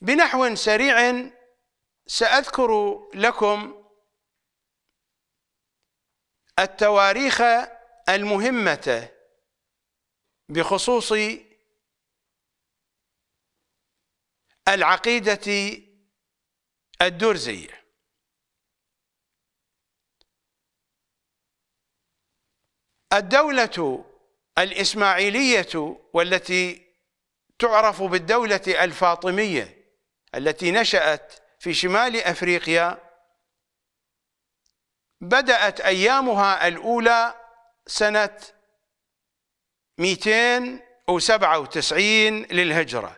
بنحو سريع ساذكر لكم التواريخ المهمه بخصوص العقيده الدرزيه الدوله الاسماعيليه والتي تعرف بالدوله الفاطميه التي نشأت في شمال أفريقيا بدأت أيامها الأولى سنة 297 للهجرة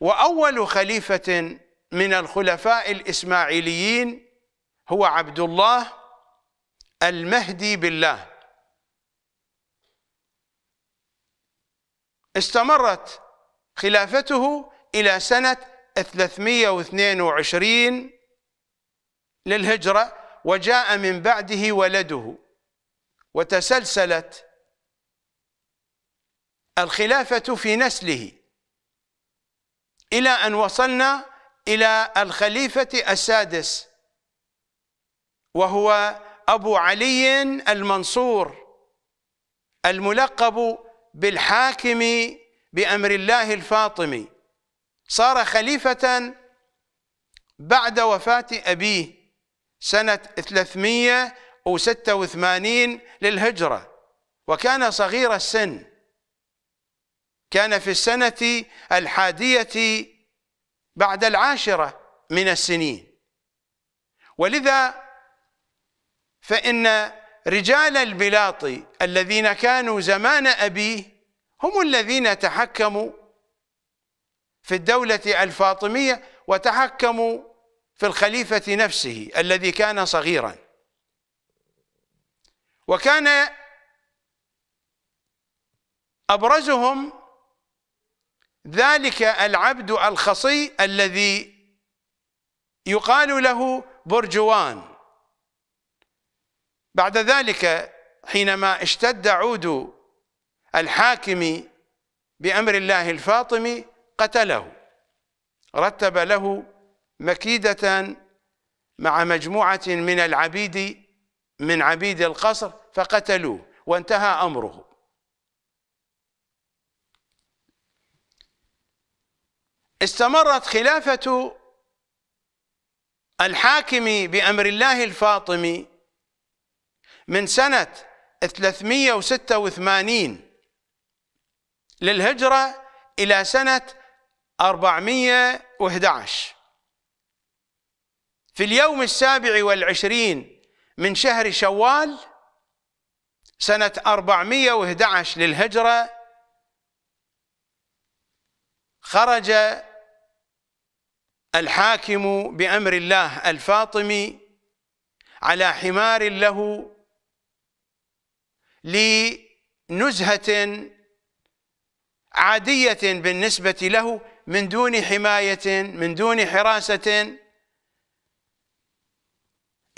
وأول خليفة من الخلفاء الإسماعيليين هو عبد الله المهدي بالله استمرت خلافته إلى سنة 322 للهجرة وجاء من بعده ولده وتسلسلت الخلافة في نسله إلى أن وصلنا إلى الخليفة السادس وهو أبو علي المنصور الملقب بالحاكم بأمر الله الفاطمي صار خليفة بعد وفاة أبيه سنة 386 للهجرة وكان صغير السن كان في السنة الحادية بعد العاشرة من السنين ولذا فإن رجال البلاط الذين كانوا زمان أبيه هم الذين تحكموا في الدولة الفاطمية وتحكموا في الخليفة نفسه الذي كان صغيرا وكان أبرزهم ذلك العبد الخصي الذي يقال له برجوان بعد ذلك حينما اشتد عود الحاكم بأمر الله الفاطمي قتله رتب له مكيدة مع مجموعة من العبيد من عبيد القصر فقتلوه وانتهى أمره استمرت خلافة الحاكم بأمر الله الفاطمي من سنة 386 للهجرة إلى سنة 411 في اليوم السابع والعشرين من شهر شوال سنة 411 للهجرة خرج الحاكم بأمر الله الفاطمي على حمار له لنزهة عادية بالنسبة له من دون حماية من دون حراسة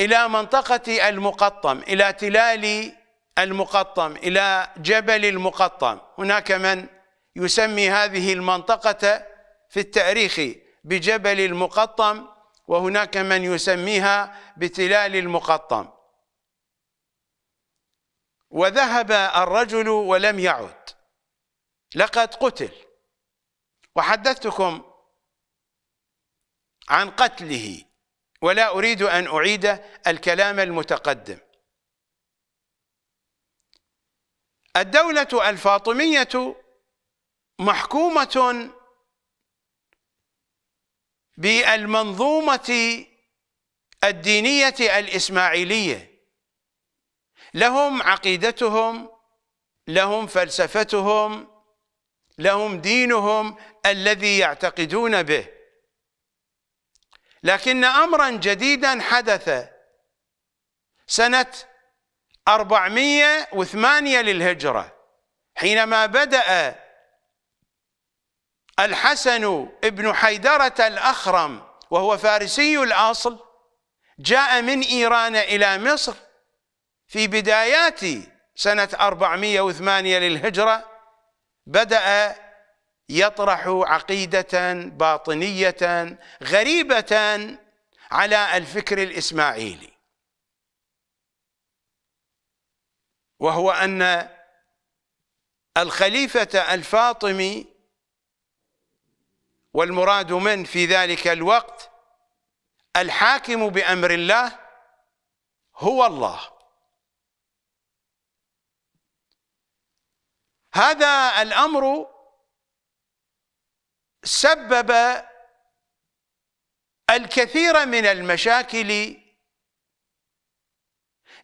إلى منطقة المقطم إلى تلال المقطم إلى جبل المقطم هناك من يسمي هذه المنطقة في التاريخ بجبل المقطم وهناك من يسميها بتلال المقطم وذهب الرجل ولم يعد لقد قتل وحدثتكم عن قتله ولا أريد أن أعيد الكلام المتقدم الدولة الفاطمية محكومة بالمنظومة الدينية الإسماعيلية لهم عقيدتهم لهم فلسفتهم لهم دينهم الذي يعتقدون به لكن امرا جديدا حدث سنه 408 للهجره حينما بدأ الحسن بن حيدرة الأخرم وهو فارسي الأصل جاء من إيران إلى مصر في بدايات سنة 408 للهجرة بدأ يطرح عقيدة باطنية غريبة على الفكر الإسماعيلي وهو أن الخليفة الفاطمي والمراد من في ذلك الوقت الحاكم بأمر الله هو الله هذا الأمر سبب الكثير من المشاكل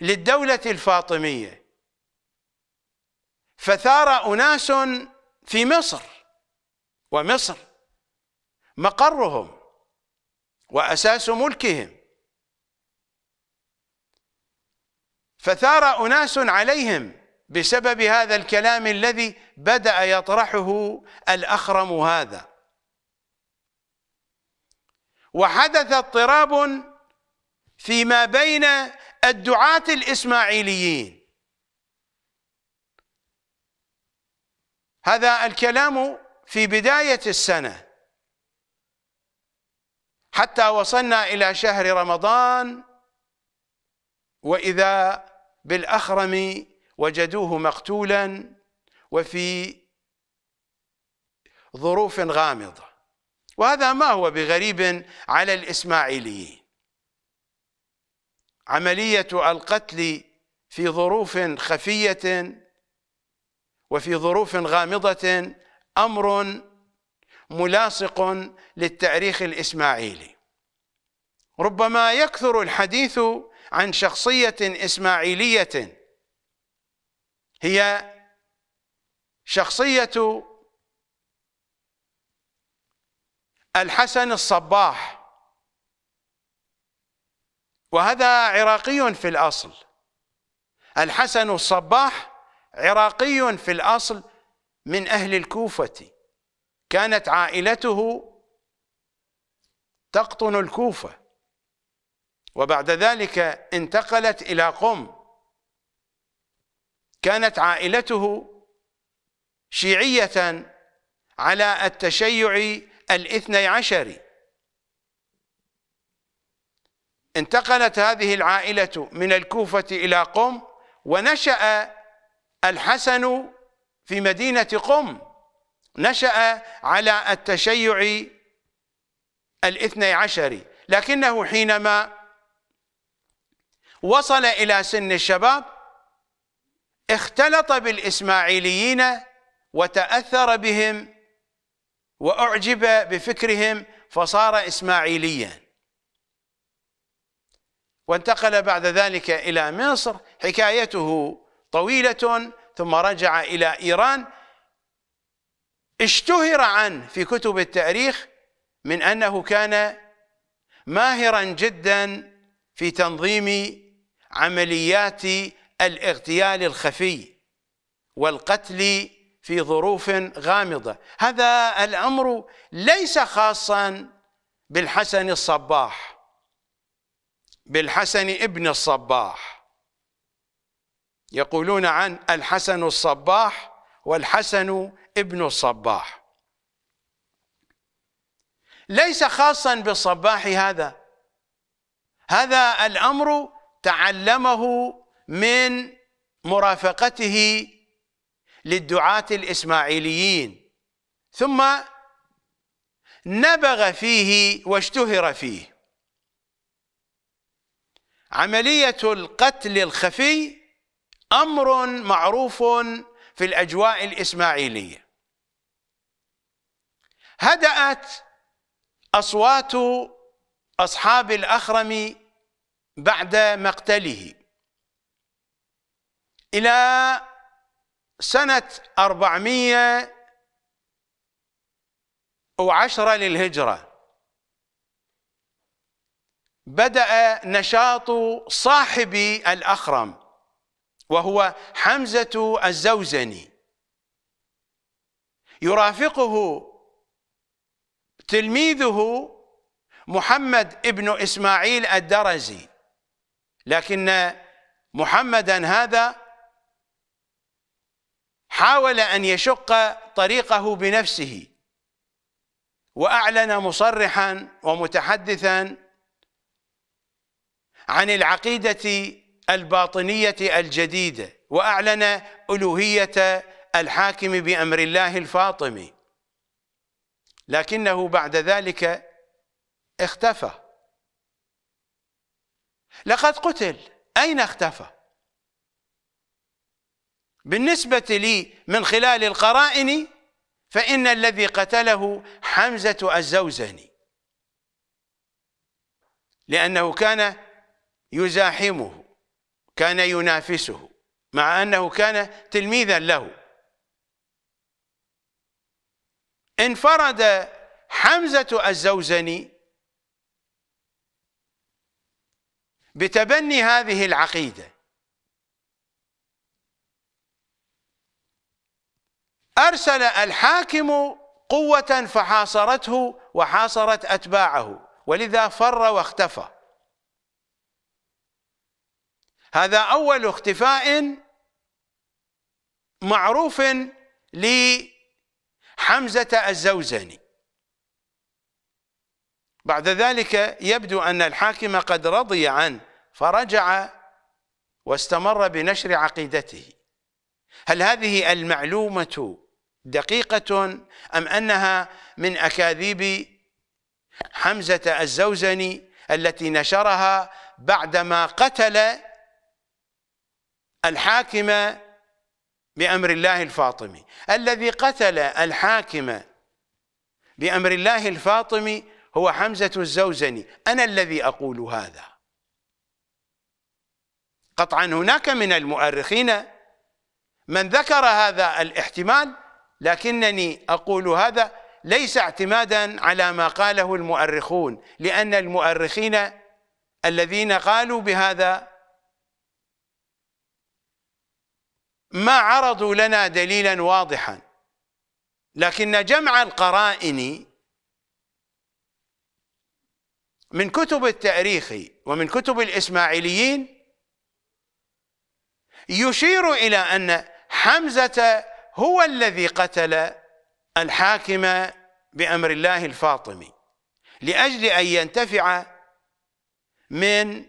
للدولة الفاطمية فثار أناس في مصر ومصر مقرهم وأساس ملكهم فثار أناس عليهم بسبب هذا الكلام الذي بدأ يطرحه الأخرم هذا وحدث اضطراب فيما بين الدعاة الإسماعيليين هذا الكلام في بداية السنة حتى وصلنا إلى شهر رمضان وإذا بالأخرم وجدوه مقتولا وفي ظروف غامضة وهذا ما هو بغريب على الإسماعيليين عملية القتل في ظروف خفية وفي ظروف غامضة أمر ملاصق للتاريخ الإسماعيلي ربما يكثر الحديث عن شخصية إسماعيلية هي شخصية الحسن الصباح وهذا عراقي في الأصل الحسن الصباح عراقي في الأصل من أهل الكوفة كانت عائلته تقطن الكوفة وبعد ذلك انتقلت إلى قم كانت عائلته شيعية على التشيع الاثني عشري انتقلت هذه العائلة من الكوفة إلى قم ونشأ الحسن في مدينة قم نشأ على التشيع الاثني عشري لكنه حينما وصل إلى سن الشباب اختلط بالإسماعيليين وتأثر بهم وأعجب بفكرهم فصار إسماعيليا وانتقل بعد ذلك إلى مصر حكايته طويلة ثم رجع إلى إيران اشتهر عنه في كتب التاريخ من أنه كان ماهرا جدا في تنظيم عمليات الاغتيال الخفي والقتل في ظروف غامضة هذا الأمر ليس خاصا بالحسن الصباح بالحسن ابن الصباح يقولون عن الحسن الصباح والحسن ابن الصباح ليس خاصا بالصباح هذا هذا الأمر تعلمه من مرافقته للدعاة الإسماعيليين ثم نبغ فيه واشتهر فيه عملية القتل الخفي أمر معروف في الأجواء الإسماعيلية هدأت أصوات أصحاب الأخرم بعد مقتله إلى سنة 410 للهجرة بدأ نشاط صاحب الأخرم وهو حمزة الزوزني يرافقه تلميذه محمد ابن إسماعيل الدرزي لكن محمدا هذا حاول أن يشق طريقه بنفسه وأعلن مصرحا ومتحدثا عن العقيدة الباطنية الجديدة وأعلن ألوهية الحاكم بأمر الله الفاطمي لكنه بعد ذلك اختفى لقد قتل أين اختفى بالنسبة لي من خلال القرائن فإن الذي قتله حمزة الزوزني لأنه كان يزاحمه كان ينافسه مع أنه كان تلميذا له انفرد حمزة الزوزني بتبني هذه العقيده فأرسل الحاكم قوة فحاصرته وحاصرت أتباعه ولذا فر واختفى هذا أول اختفاء معروف لحمزة الزوزني بعد ذلك يبدو أن الحاكم قد رضي عنه فرجع واستمر بنشر عقيدته هل هذه المعلومة دقيقة أم أنها من أكاذيب حمزة الزوزني التي نشرها بعدما قتل الحاكم بأمر الله الفاطمي الذي قتل الحاكم بأمر الله الفاطمي هو حمزة الزوزني أنا الذي أقول هذا قطعا هناك من المؤرخين من ذكر هذا الاحتمال لكنني أقول هذا ليس اعتمادا على ما قاله المؤرخون لأن المؤرخين الذين قالوا بهذا ما عرضوا لنا دليلا واضحا لكن جمع القرائن من كتب التاريخ ومن كتب الإسماعيليين يشير إلى أن حمزة هو الذي قتل الحاكم بأمر الله الفاطمي لأجل أن ينتفع من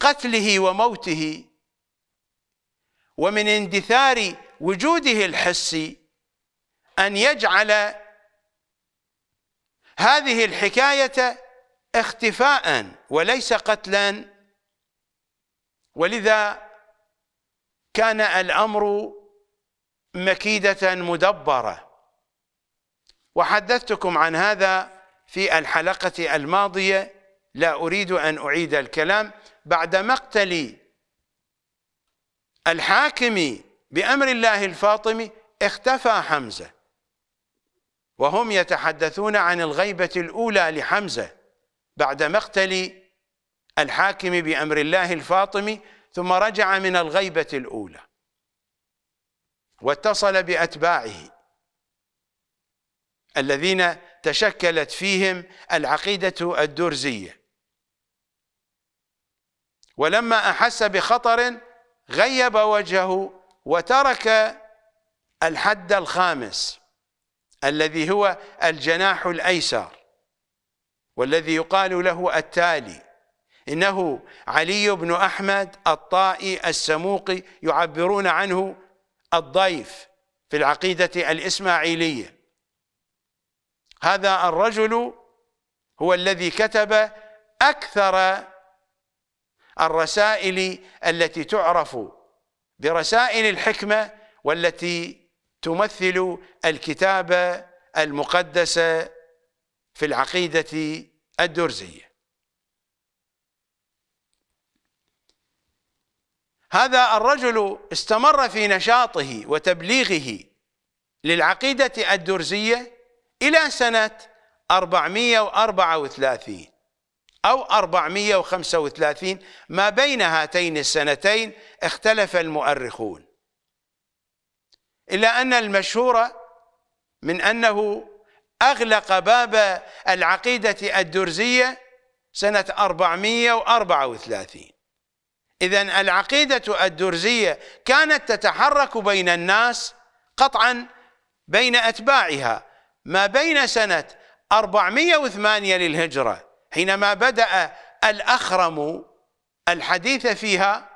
قتله وموته ومن اندثار وجوده الحسي أن يجعل هذه الحكاية اختفاء وليس قتلا ولذا كان الأمر مكيدة مدبرة وحدثتكم عن هذا في الحلقة الماضية لا أريد أن أعيد الكلام بعد مقتل الحاكم بأمر الله الفاطمي اختفى حمزة وهم يتحدثون عن الغيبة الأولى لحمزة بعد مقتل الحاكم بأمر الله الفاطمي ثم رجع من الغيبة الأولى واتصل بأتباعه الذين تشكلت فيهم العقيدة الدرزية ولما أحس بخطر غيب وجهه وترك الحد الخامس الذي هو الجناح الأيسر والذي يقال له التالي إنه علي بن أحمد الطائي السموقي يعبرون عنه الضيف في العقيدة الإسماعيلية هذا الرجل هو الذي كتب أكثر الرسائل التي تعرف برسائل الحكمة والتي تمثل الكتابة المقدسة في العقيدة الدرزية هذا الرجل استمر في نشاطه وتبليغه للعقيدة الدرزية إلى سنة 434 أو 435 ما بين هاتين السنتين اختلف المؤرخون إلا أن المشهور من أنه أغلق باب العقيدة الدرزية سنة 434 إذا العقيدة الدرزية كانت تتحرك بين الناس قطعا بين أتباعها ما بين سنة 408 للهجرة حينما بدأ الأخرم الحديث فيها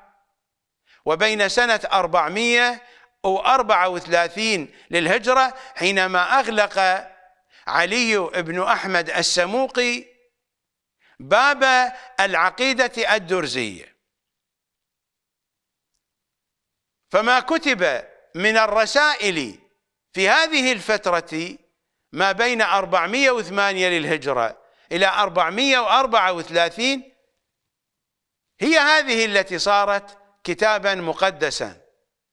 وبين سنة 434 للهجرة حينما أغلق علي بن أحمد السموقي باب العقيدة الدرزية فما كتب من الرسائل في هذه الفترة ما بين 408 للهجرة إلى 434 هي هذه التي صارت كتابا مقدسا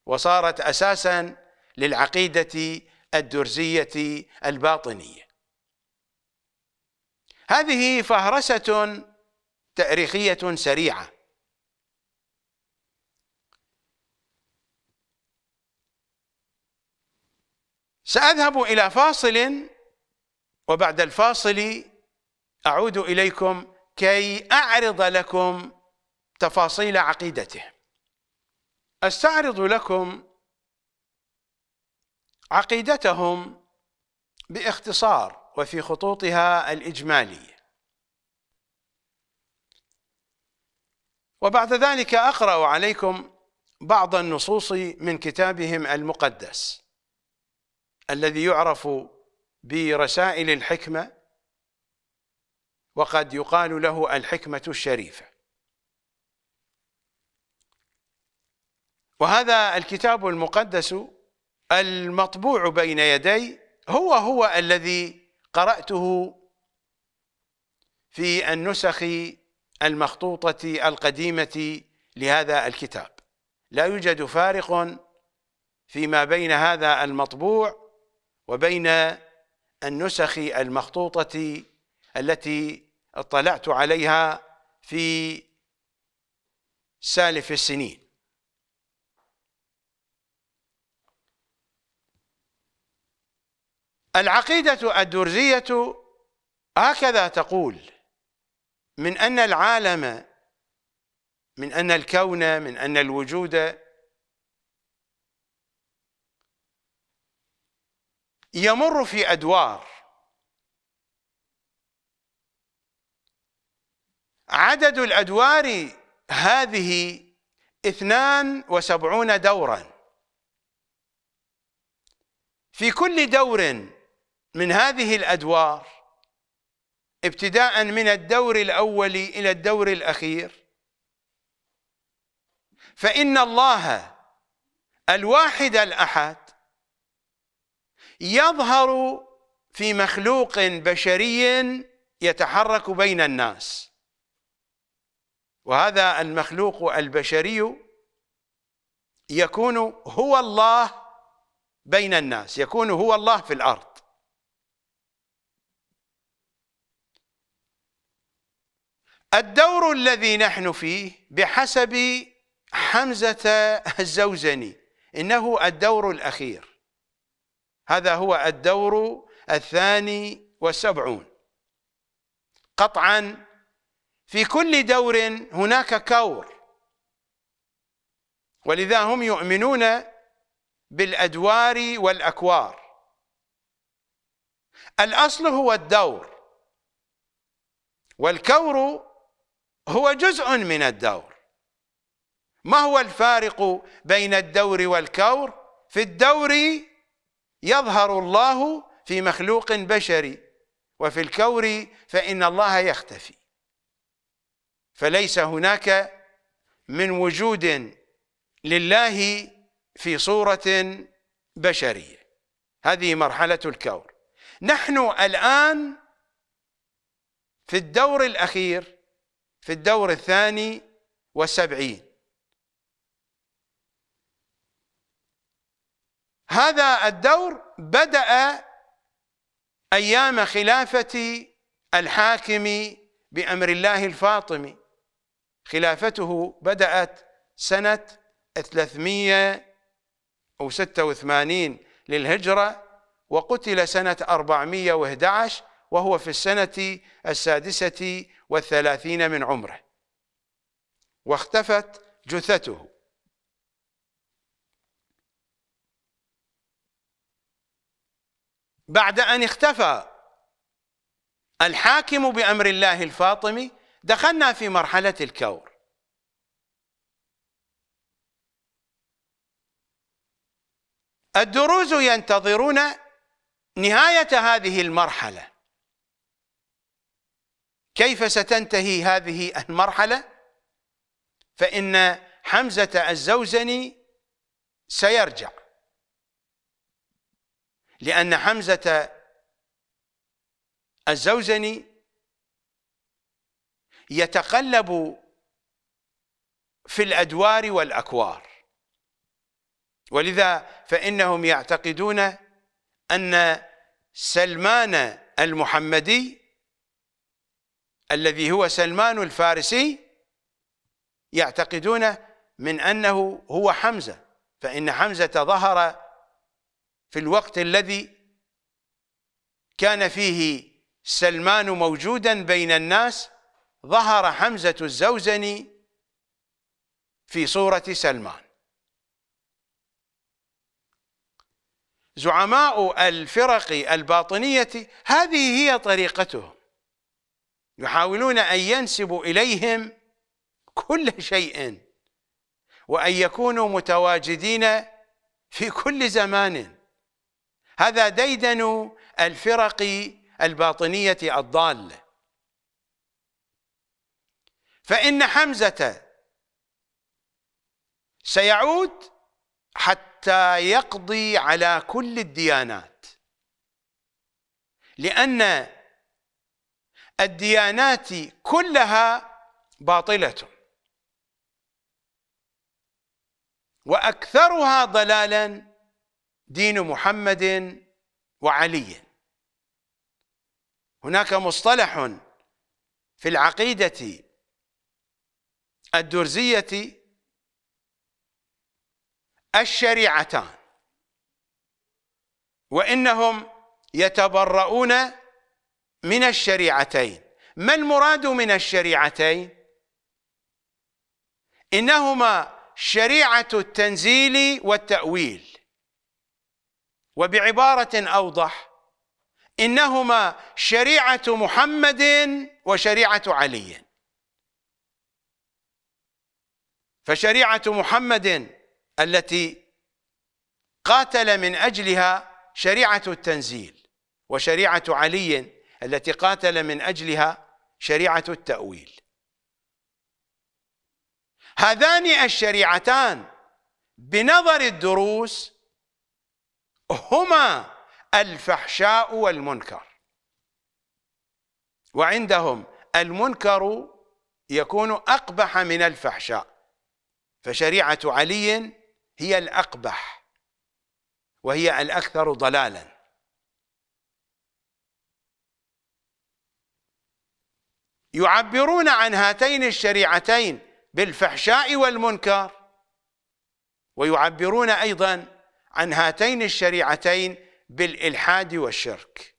وصارت أساسا للعقيدة الدرزية الباطنية هذه فهرسة تاريخية سريعة سأذهب إلى فاصل وبعد الفاصل أعود إليكم كي أعرض لكم تفاصيل عقيدته أستعرض لكم عقيدتهم باختصار وفي خطوطها الإجمالية وبعد ذلك أقرأ عليكم بعض النصوص من كتابهم المقدس الذي يعرف برسائل الحكمة وقد يقال له الحكمة الشريفة وهذا الكتاب المقدس المطبوع بين يدي هو هو الذي قرأته في النسخ المخطوطة القديمة لهذا الكتاب لا يوجد فارق فيما بين هذا المطبوع وبين النسخ المخطوطة التي اطلعت عليها في سالف السنين العقيدة الدرزية هكذا تقول من أن العالم من أن الكون من أن الوجود يمر في أدوار عدد الأدوار هذه اثنان وسبعون دورا في كل دور من هذه الأدوار ابتداء من الدور الأول إلى الدور الأخير فإن الله الواحد الأحد يظهر في مخلوق بشري يتحرك بين الناس وهذا المخلوق البشري يكون هو الله بين الناس يكون هو الله في الأرض الدور الذي نحن فيه بحسب حمزة الزوزني إنه الدور الأخير هذا هو الدور الثاني والسبعون قطعا في كل دور هناك كور ولذا هم يؤمنون بالأدوار والأكوار الأصل هو الدور والكور هو جزء من الدور ما هو الفارق بين الدور والكور في الدور يظهر الله في مخلوق بشري وفي الكور فإن الله يختفي فليس هناك من وجود لله في صورة بشرية هذه مرحلة الكور نحن الآن في الدور الأخير في الدور الثاني والسبعين هذا الدور بدأ أيام خلافة الحاكم بأمر الله الفاطمي خلافته بدأت سنة 386 للهجرة وقتل سنة 411 وهو في السنة السادسة والثلاثين من عمره واختفت جثته بعد أن اختفى الحاكم بأمر الله الفاطمي دخلنا في مرحلة الكور الدروز ينتظرون نهاية هذه المرحلة كيف ستنتهي هذه المرحلة فإن حمزة الزوزني سيرجع لأن حمزة الزوزني يتقلب في الأدوار والأكوار ولذا فإنهم يعتقدون أن سلمان المحمدي الذي هو سلمان الفارسي يعتقدون من أنه هو حمزة فإن حمزة ظهر في الوقت الذي كان فيه سلمان موجودا بين الناس ظهر حمزة الزوزني في صورة سلمان زعماء الفرق الباطنية هذه هي طريقتهم يحاولون أن ينسبوا إليهم كل شيء وأن يكونوا متواجدين في كل زمان هذا ديدن الفرق الباطنية الضالة فإن حمزة سيعود حتى يقضي على كل الديانات لأن الديانات كلها باطلة وأكثرها ضلالاً دين محمد وعلي هناك مصطلح في العقيدة الدرزية الشريعتان وإنهم يتبرؤون من الشريعتين ما المراد من الشريعتين إنهما شريعة التنزيل والتأويل وبعبارة أوضح إنهما شريعة محمد وشريعة علي فشريعة محمد التي قاتل من أجلها شريعة التنزيل وشريعة علي التي قاتل من أجلها شريعة التأويل هذان الشريعتان بنظر الدروس هما الفحشاء والمنكر وعندهم المنكر يكون أقبح من الفحشاء فشريعة علي هي الأقبح وهي الأكثر ضلالا يعبرون عن هاتين الشريعتين بالفحشاء والمنكر ويعبرون أيضا عن هاتين الشريعتين بالإلحاد والشرك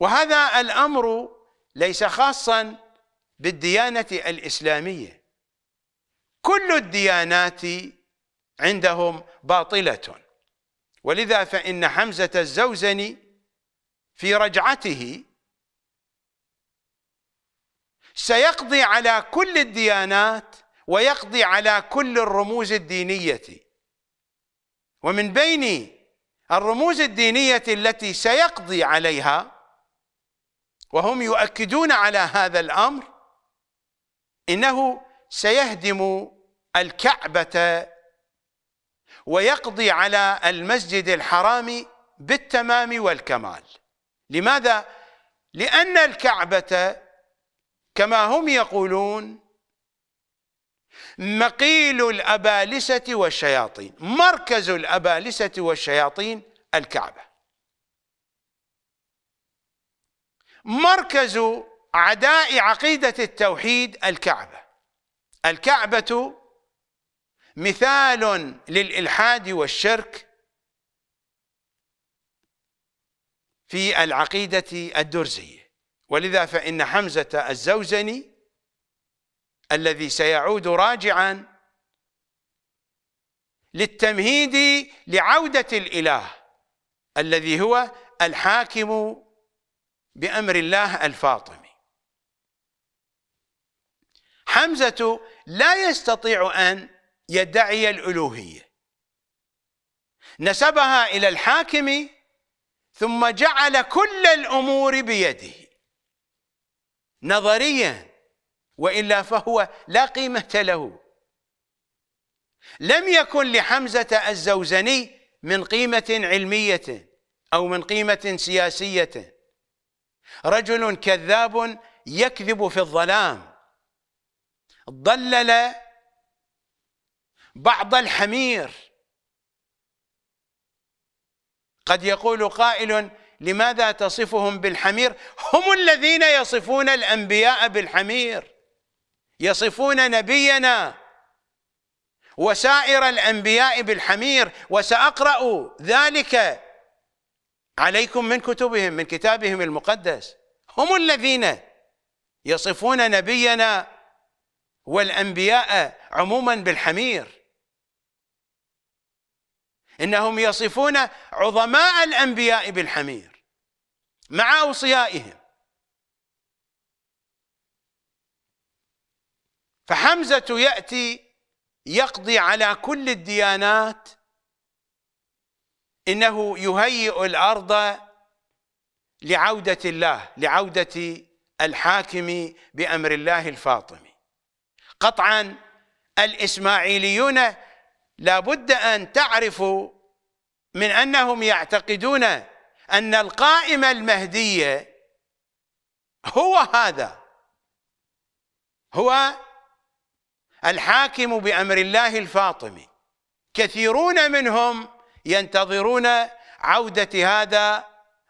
وهذا الأمر ليس خاصا بالديانة الإسلامية كل الديانات عندهم باطلة ولذا فإن حمزة الزوزني في رجعته سيقضي على كل الديانات ويقضي على كل الرموز الدينية ومن بين الرموز الدينية التي سيقضي عليها وهم يؤكدون على هذا الأمر إنه سيهدم الكعبة ويقضي على المسجد الحرام بالتمام والكمال لماذا؟ لأن الكعبة كما هم يقولون مقيل الأبالسة والشياطين مركز الأبالسة والشياطين الكعبة مركز عداء عقيدة التوحيد الكعبة الكعبة مثال للإلحاد والشرك في العقيدة الدرزية ولذا فإن حمزة الزوزني الذي سيعود راجعا للتمهيد لعودة الإله الذي هو الحاكم بأمر الله الفاطمي حمزة لا يستطيع أن يدعي الألوهية نسبها إلى الحاكم ثم جعل كل الأمور بيده نظرياً وإلا فهو لا قيمة له لم يكن لحمزة الزوزني من قيمة علمية أو من قيمة سياسية رجل كذاب يكذب في الظلام ضلل بعض الحمير قد يقول قائل لماذا تصفهم بالحمير هم الذين يصفون الأنبياء بالحمير يصفون نبينا وسائر الانبياء بالحمير وساقرا ذلك عليكم من كتبهم من كتابهم المقدس هم الذين يصفون نبينا والانبياء عموما بالحمير انهم يصفون عظماء الانبياء بالحمير مع اوصيائهم فحمزة يأتي يقضي على كل الديانات إنه يهيئ الأرض لعودة الله لعودة الحاكم بأمر الله الفاطمي قطعا الإسماعيليون لابد أن تعرفوا من أنهم يعتقدون أن القائم المهدي هو هذا هو الحاكم بأمر الله الفاطمي كثيرون منهم ينتظرون عودة هذا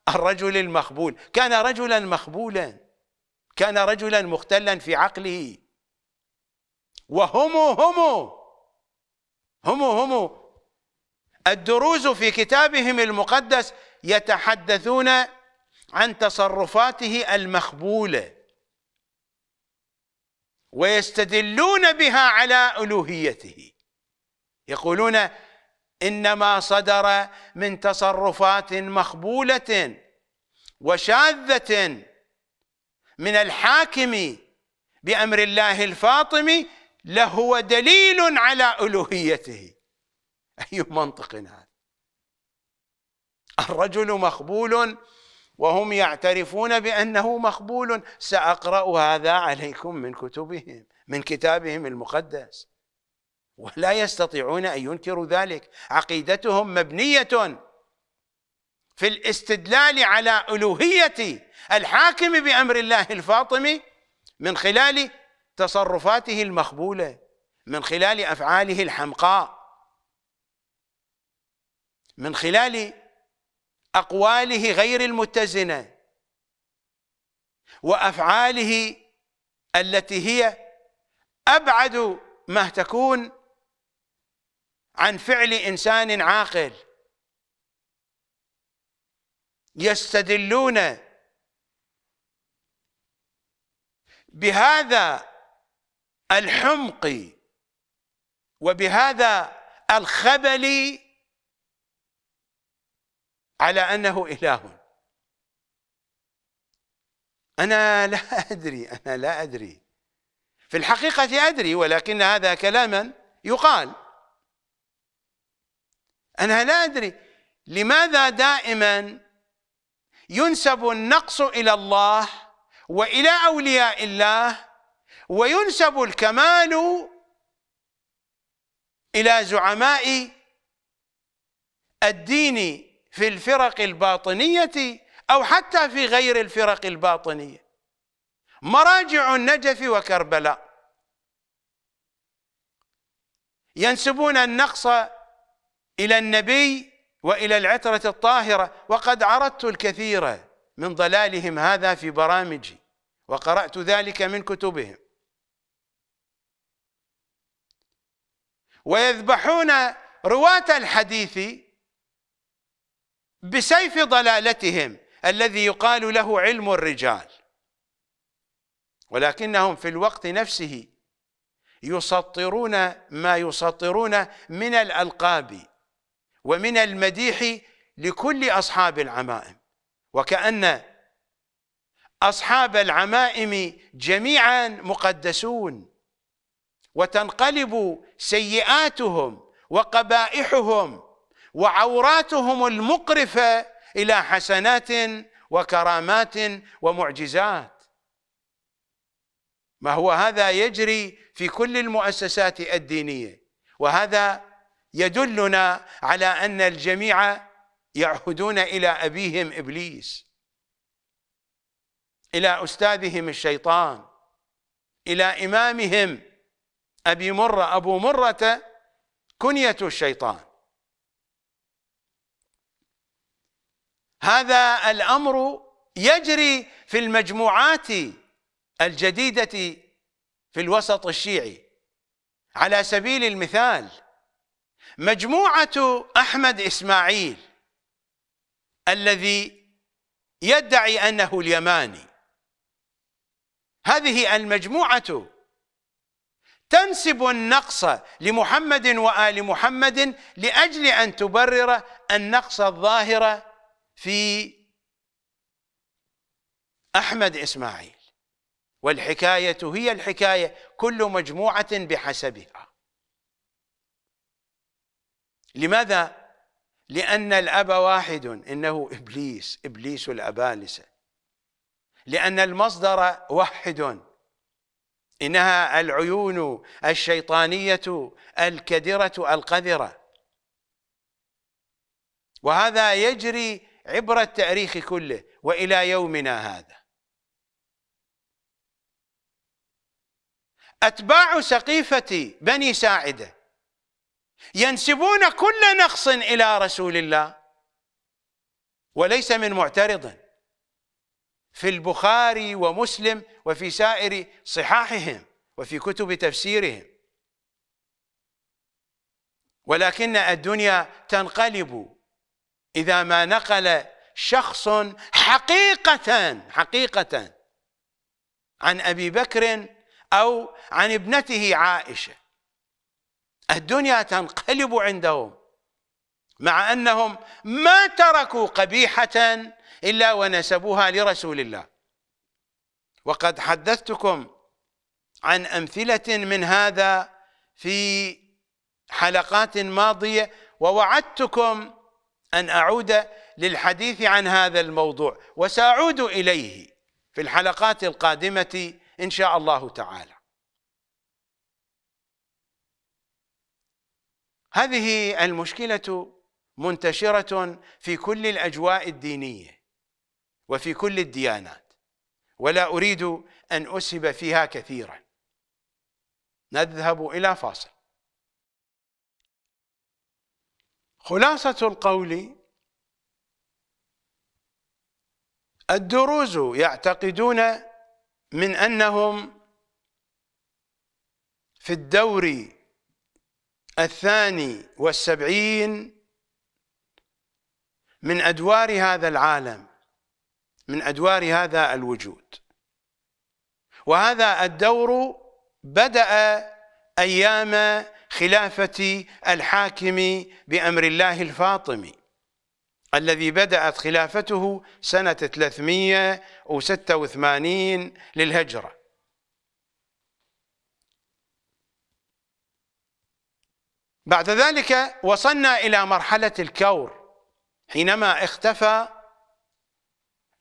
الرجل المخبول كان رجلا مخبولا كان رجلا مختلا في عقله وهم هم هم هم الدروز في كتابهم المقدس يتحدثون عن تصرفاته المخبوله ويستدلون بها على ألوهيته يقولون إنما صدر من تصرفات مخبولة وشاذة من الحاكم بأمر الله الفاطم لهو دليل على ألوهيته أي منطق هذا الرجل مخبول وهم يعترفون بأنه مقبول سأقرأ هذا عليكم من كتبهم من كتابهم المقدس ولا يستطيعون أن ينكروا ذلك عقيدتهم مبنية في الاستدلال على ألوهية الحاكم بأمر الله الفاطمي من خلال تصرفاته المخبولة من خلال أفعاله الحمقاء من خلال أقواله غير المتزنة وأفعاله التي هي أبعد ما تكون عن فعل إنسان عاقل يستدلون بهذا الحمق وبهذا الخبل على أنه إله أنا لا أدري أنا لا أدري في الحقيقة أدري ولكن هذا كلاما يقال أنا لا أدري لماذا دائما ينسب النقص إلى الله وإلى أولياء الله وينسب الكمال إلى زعماء الدين في الفرق الباطنية أو حتى في غير الفرق الباطنية مراجع النجف وكربلاء ينسبون النقص إلى النبي وإلى العترة الطاهرة وقد عرضت الكثير من ضلالهم هذا في برامجي وقرأت ذلك من كتبهم ويذبحون رواة الحديث بسيف ضلالتهم الذي يقال له علم الرجال ولكنهم في الوقت نفسه يسطرون ما يسطرون من الألقاب ومن المديح لكل أصحاب العمائم وكأن أصحاب العمائم جميعا مقدسون وتنقلب سيئاتهم وقبائحهم وعوراتهم المقرفه الى حسنات وكرامات ومعجزات ما هو هذا يجري في كل المؤسسات الدينيه وهذا يدلنا على ان الجميع يعهدون الى ابيهم ابليس الى استاذهم الشيطان الى امامهم ابي مره ابو مره كنيه الشيطان هذا الامر يجري في المجموعات الجديده في الوسط الشيعي على سبيل المثال مجموعه احمد اسماعيل الذي يدعي انه اليماني هذه المجموعه تنسب النقص لمحمد وال محمد لاجل ان تبرر النقص الظاهر في أحمد إسماعيل والحكاية هي الحكاية كل مجموعة بحسبها لماذا؟ لأن الأب واحد إنه إبليس إبليس الأبالسة لأن المصدر واحد إنها العيون الشيطانية الكدرة القذرة وهذا يجري عبر التاريخ كله والى يومنا هذا اتباع سقيفه بني ساعده ينسبون كل نقص الى رسول الله وليس من معترض في البخاري ومسلم وفي سائر صحاحهم وفي كتب تفسيرهم ولكن الدنيا تنقلب إذا ما نقل شخص حقيقة حقيقة عن أبي بكر أو عن ابنته عائشة الدنيا تنقلب عندهم مع أنهم ما تركوا قبيحة إلا ونسبوها لرسول الله وقد حدثتكم عن أمثلة من هذا في حلقات ماضية ووعدتكم أن أعود للحديث عن هذا الموضوع وسأعود إليه في الحلقات القادمة إن شاء الله تعالى هذه المشكلة منتشرة في كل الأجواء الدينية وفي كل الديانات ولا أريد أن أسهب فيها كثيرا نذهب إلى فاصل خلاصة القول الدروز يعتقدون من أنهم في الدور الثاني والسبعين من أدوار هذا العالم من أدوار هذا الوجود وهذا الدور بدأ أيام خلافة الحاكم بأمر الله الفاطمي الذي بدأت خلافته سنة 386 للهجرة بعد ذلك وصلنا إلى مرحلة الكور حينما اختفى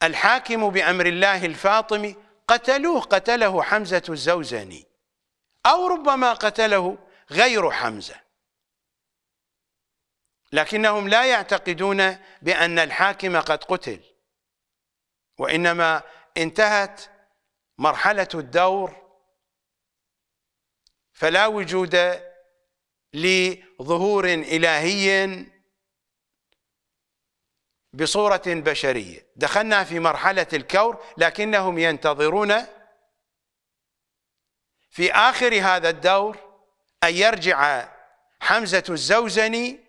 الحاكم بأمر الله الفاطمي قتلوه قتله حمزة الزوزني أو ربما قتله غير حمزة لكنهم لا يعتقدون بأن الحاكم قد قتل وإنما انتهت مرحلة الدور فلا وجود لظهور إلهي بصورة بشرية دخلنا في مرحلة الكور لكنهم ينتظرون في آخر هذا الدور أن يرجع حمزة الزوزني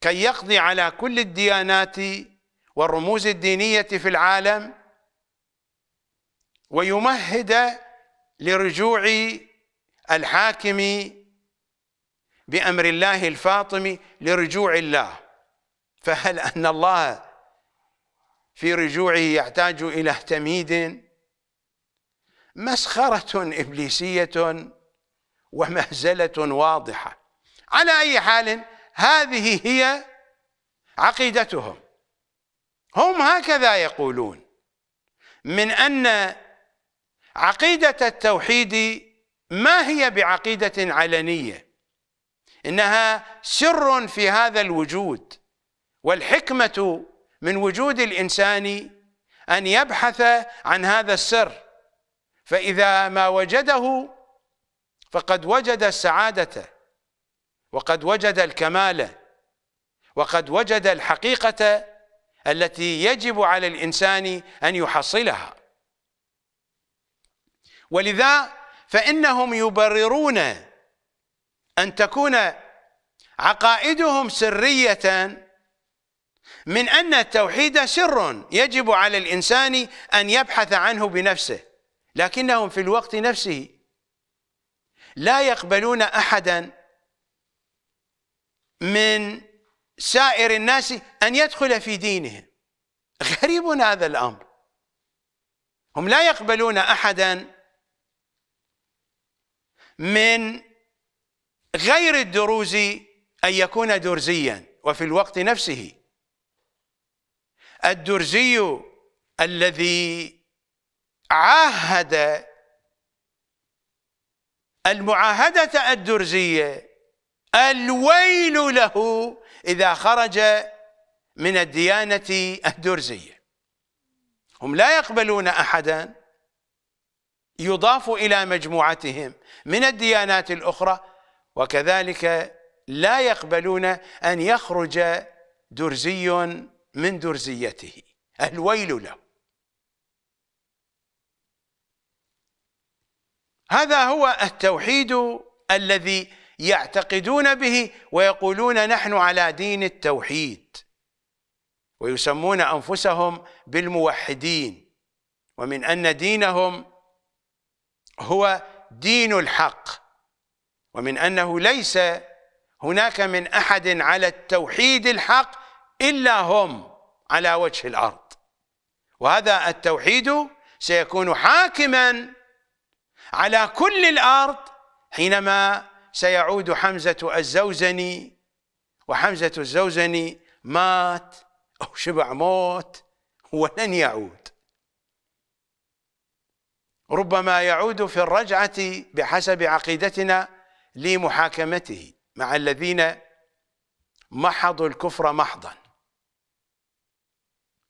كي يقضي على كل الديانات والرموز الدينية في العالم ويمهد لرجوع الحاكم بأمر الله الفاطم لرجوع الله فهل أن الله في رجوعه يحتاج إلى تمهيد مسخرة إبليسية ومهزلة واضحة على أي حال هذه هي عقيدتهم هم هكذا يقولون من أن عقيدة التوحيد ما هي بعقيدة علنية إنها سر في هذا الوجود والحكمة من وجود الإنسان أن يبحث عن هذا السر فإذا ما وجده فقد وجد السعادة وقد وجد الكمال وقد وجد الحقيقة التي يجب على الإنسان أن يحصلها ولذا فإنهم يبررون أن تكون عقائدهم سرية من أن التوحيد سر يجب على الإنسان أن يبحث عنه بنفسه لكنهم في الوقت نفسه لا يقبلون احدا من سائر الناس ان يدخل في دينهم غريب هذا الامر هم لا يقبلون احدا من غير الدروز ان يكون درزيا وفي الوقت نفسه الدرزي الذي عاهد المعاهدة الدرزية الويل له إذا خرج من الديانة الدرزية هم لا يقبلون أحدا يضاف إلى مجموعتهم من الديانات الأخرى وكذلك لا يقبلون أن يخرج درزي من درزيته الويل له هذا هو التوحيد الذي يعتقدون به ويقولون نحن على دين التوحيد ويسمون أنفسهم بالموحدين ومن أن دينهم هو دين الحق ومن أنه ليس هناك من أحد على التوحيد الحق إلا هم على وجه الأرض وهذا التوحيد سيكون حاكما على كل الأرض حينما سيعود حمزة الزوزني وحمزة الزوزني مات أو شبع موت ولن يعود ربما يعود في الرجعة بحسب عقيدتنا لمحاكمته مع الذين محضوا الكفر محضا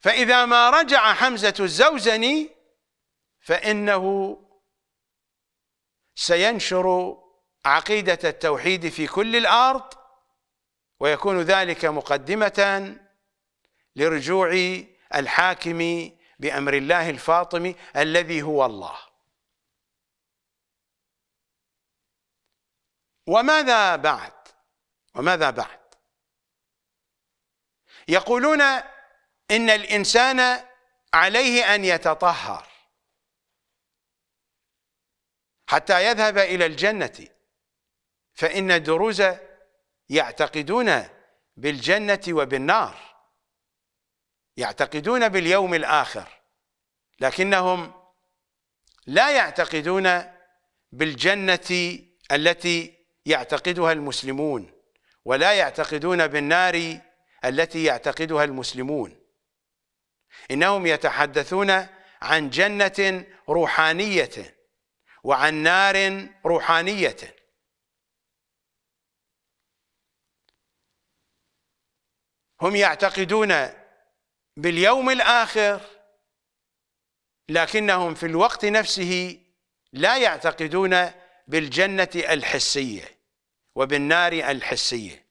فإذا ما رجع حمزة الزوزني فإنه سينشر عقيدة التوحيد في كل الأرض ويكون ذلك مقدمة لرجوع الحاكم بأمر الله الفاطمي الذي هو الله وماذا بعد وماذا بعد يقولون إن الإنسان عليه أن يتطهر حتى يذهب إلى الجنة فإن الدروز يعتقدون بالجنة وبالنار يعتقدون باليوم الآخر لكنهم لا يعتقدون بالجنة التي يعتقدها المسلمون ولا يعتقدون بالنار التي يعتقدها المسلمون إنهم يتحدثون عن جنة روحانية وعن نار روحانية هم يعتقدون باليوم الآخر لكنهم في الوقت نفسه لا يعتقدون بالجنة الحسية وبالنار الحسية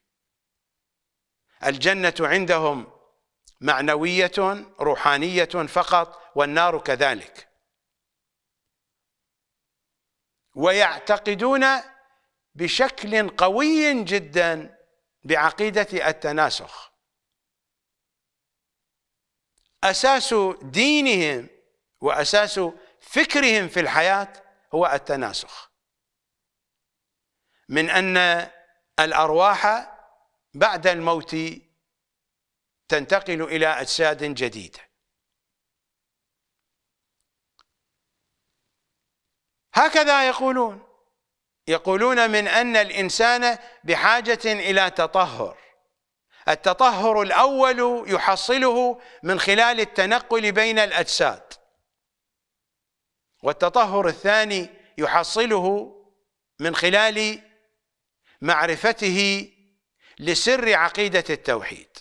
الجنة عندهم معنوية روحانية فقط والنار كذلك ويعتقدون بشكل قوي جدا بعقيدة التناسخ أساس دينهم وأساس فكرهم في الحياة هو التناسخ من أن الأرواح بعد الموت تنتقل إلى أجساد جديدة هكذا يقولون يقولون من أن الإنسان بحاجة إلى تطهر التطهر الأول يحصله من خلال التنقل بين الأجساد والتطهر الثاني يحصله من خلال معرفته لسر عقيدة التوحيد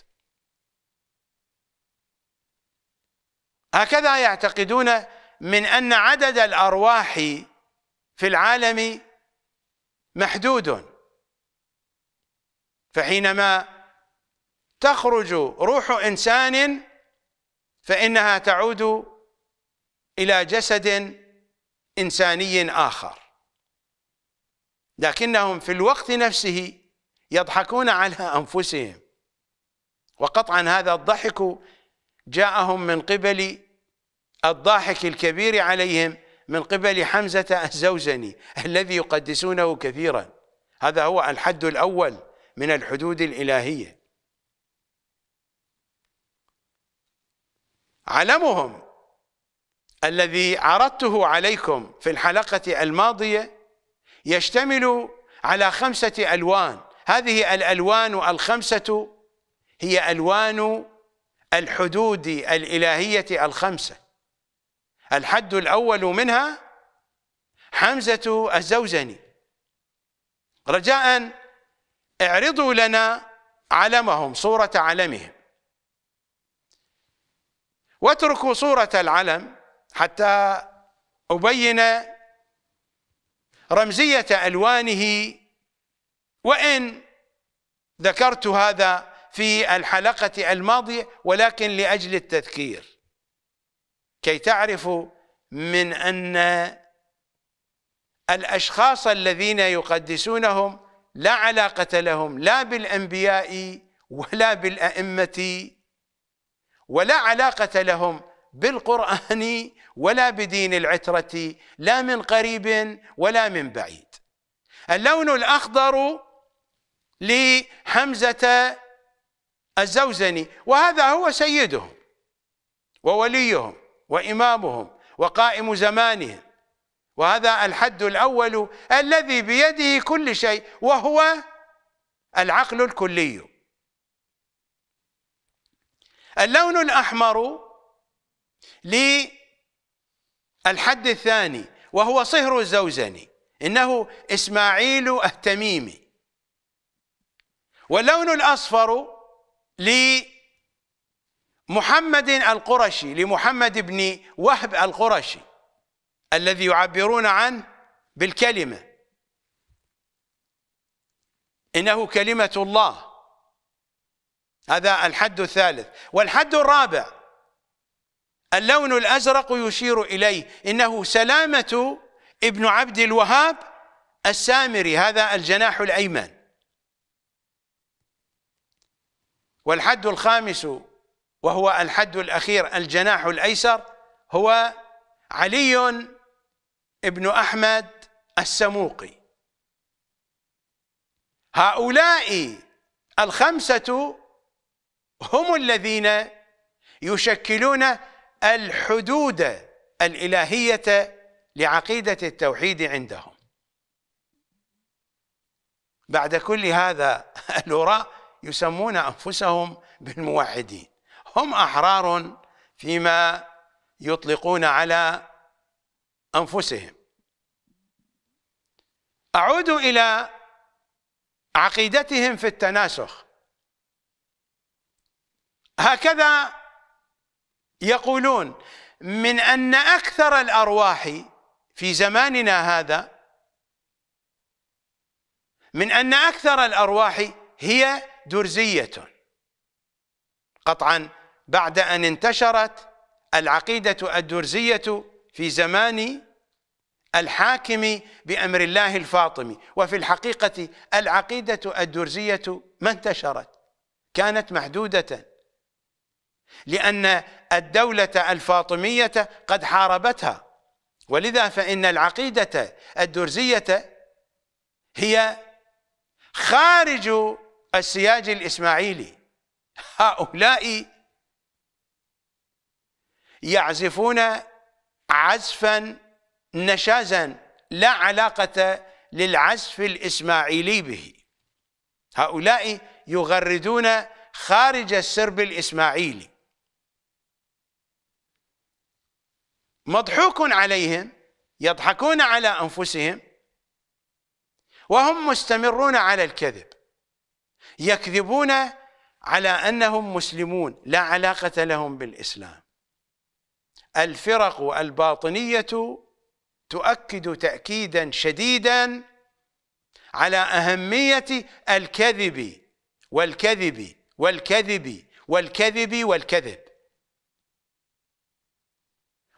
هكذا يعتقدون من أن عدد الأرواح في العالم محدود فحينما تخرج روح انسان فانها تعود الى جسد انساني اخر لكنهم في الوقت نفسه يضحكون على انفسهم وقطعا هذا الضحك جاءهم من قبل الضاحك الكبير عليهم من قبل حمزة الزوزني الذي يقدسونه كثيرا هذا هو الحد الأول من الحدود الإلهية علمهم الذي عرضته عليكم في الحلقة الماضية يشتمل على خمسة ألوان هذه الألوان الخمسة هي ألوان الحدود الإلهية الخمسة الحد الأول منها حمزة الزوزني رجاء اعرضوا لنا علمهم صورة علمهم واتركوا صورة العلم حتى أبين رمزية ألوانه وإن ذكرت هذا في الحلقة الماضية ولكن لأجل التذكير كي تعرفوا من أن الأشخاص الذين يقدسونهم لا علاقة لهم لا بالأنبياء ولا بالأئمة ولا علاقة لهم بالقرآن ولا بدين العترة لا من قريب ولا من بعيد اللون الأخضر لحمزة الزوزني وهذا هو سيدهم ووليهم وإمامهم وقائم زمانهم وهذا الحد الأول الذي بيده كل شيء وهو العقل الكلي اللون الأحمر للحد الثاني وهو صهر الزوزني إنه إسماعيل التميمي واللون الأصفر للحد محمد القرشي لمحمد بن وهب القرشي الذي يعبرون عنه بالكلمة إنه كلمة الله هذا الحد الثالث والحد الرابع اللون الأزرق يشير إليه إنه سلامة ابن عبد الوهاب السامري هذا الجناح الأيمن والحد الخامس وهو الحد الأخير الجناح الأيسر هو علي ابن أحمد السموقي هؤلاء الخمسة هم الذين يشكلون الحدود الإلهية لعقيدة التوحيد عندهم بعد كل هذا الوراء يسمون أنفسهم بالموحدين هم أحرار فيما يطلقون على أنفسهم أعود إلى عقيدتهم في التناسخ هكذا يقولون من أن أكثر الأرواح في زماننا هذا من أن أكثر الأرواح هي درزية قطعا بعد أن انتشرت العقيدة الدرزية في زمان الحاكم بأمر الله الفاطمي وفي الحقيقة العقيدة الدرزية ما انتشرت كانت محدودة لأن الدولة الفاطمية قد حاربتها ولذا فإن العقيدة الدرزية هي خارج السياج الإسماعيلي هؤلاء يعزفون عزفا نشازا لا علاقة للعزف الإسماعيلي به هؤلاء يغردون خارج السرب الإسماعيلي مضحوك عليهم يضحكون على أنفسهم وهم مستمرون على الكذب يكذبون على أنهم مسلمون لا علاقة لهم بالإسلام الفرق الباطنيه تؤكد تاكيدا شديدا على اهميه الكذب والكذب والكذب والكذب والكذب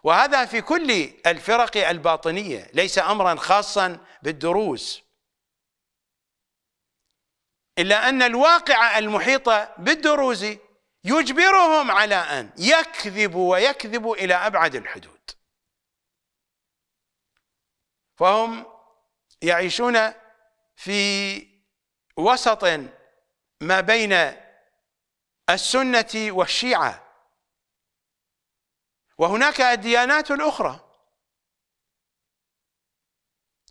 وهذا في كل الفرق الباطنيه ليس امرا خاصا بالدروس الا ان الواقع المحيط بالدروز يجبرهم على ان يكذبوا ويكذبوا الى ابعد الحدود فهم يعيشون في وسط ما بين السنه والشيعه وهناك الديانات الاخرى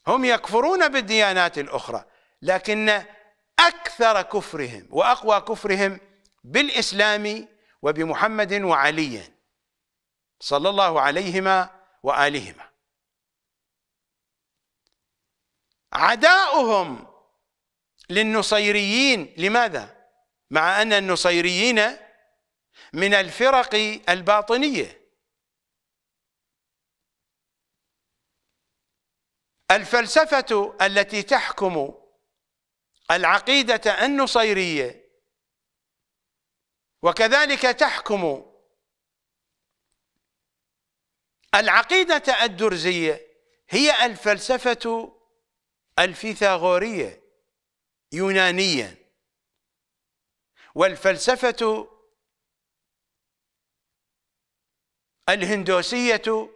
هم يكفرون بالديانات الاخرى لكن اكثر كفرهم واقوى كفرهم بالإسلام وبمحمد وعلي صلى الله عليهما وآلهما عداؤهم للنصيريين لماذا؟ مع أن النصيريين من الفرق الباطنية الفلسفة التي تحكم العقيدة النصيرية وكذلك تحكم العقيدة الدرزية هي الفلسفة الفيثاغورية يونانيا والفلسفة الهندوسية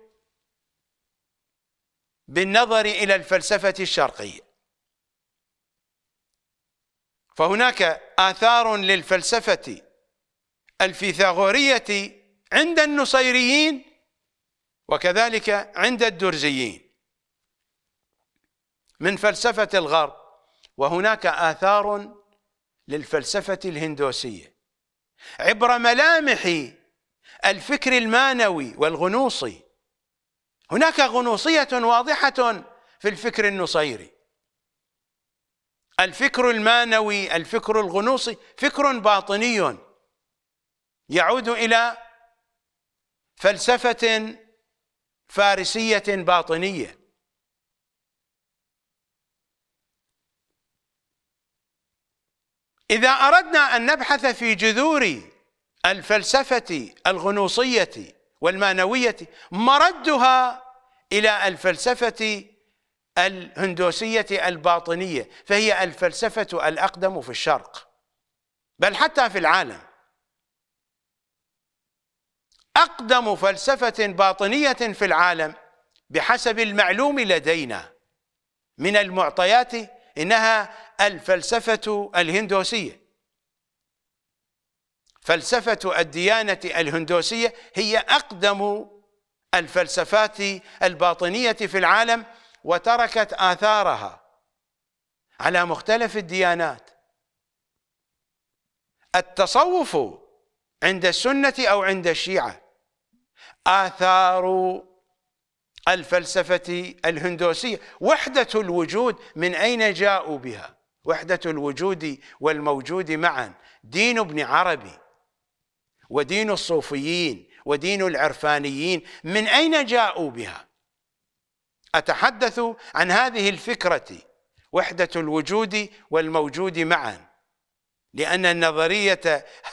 بالنظر إلى الفلسفة الشرقية فهناك آثار للفلسفة الفيثاغورية عند النصيريين وكذلك عند الدرزيين من فلسفة الغرب وهناك آثار للفلسفة الهندوسية عبر ملامح الفكر المانوي والغنوصي هناك غنوصية واضحة في الفكر النصيري الفكر المانوي الفكر الغنوصي فكر باطني يعود إلى فلسفة فارسية باطنية إذا أردنا أن نبحث في جذور الفلسفة الغنوصية والمانوية مردها إلى الفلسفة الهندوسية الباطنية فهي الفلسفة الأقدم في الشرق بل حتى في العالم أقدم فلسفة باطنية في العالم بحسب المعلوم لدينا من المعطيات إنها الفلسفة الهندوسية فلسفة الديانة الهندوسية هي أقدم الفلسفات الباطنية في العالم وتركت آثارها على مختلف الديانات التصوف عند السنة أو عند الشيعة آثار الفلسفة الهندوسية وحدة الوجود من أين جاءوا بها وحدة الوجود والموجود معا دين ابن عربي ودين الصوفيين ودين العرفانيين من أين جاءوا بها أتحدث عن هذه الفكرة وحدة الوجود والموجود معا لأن النظرية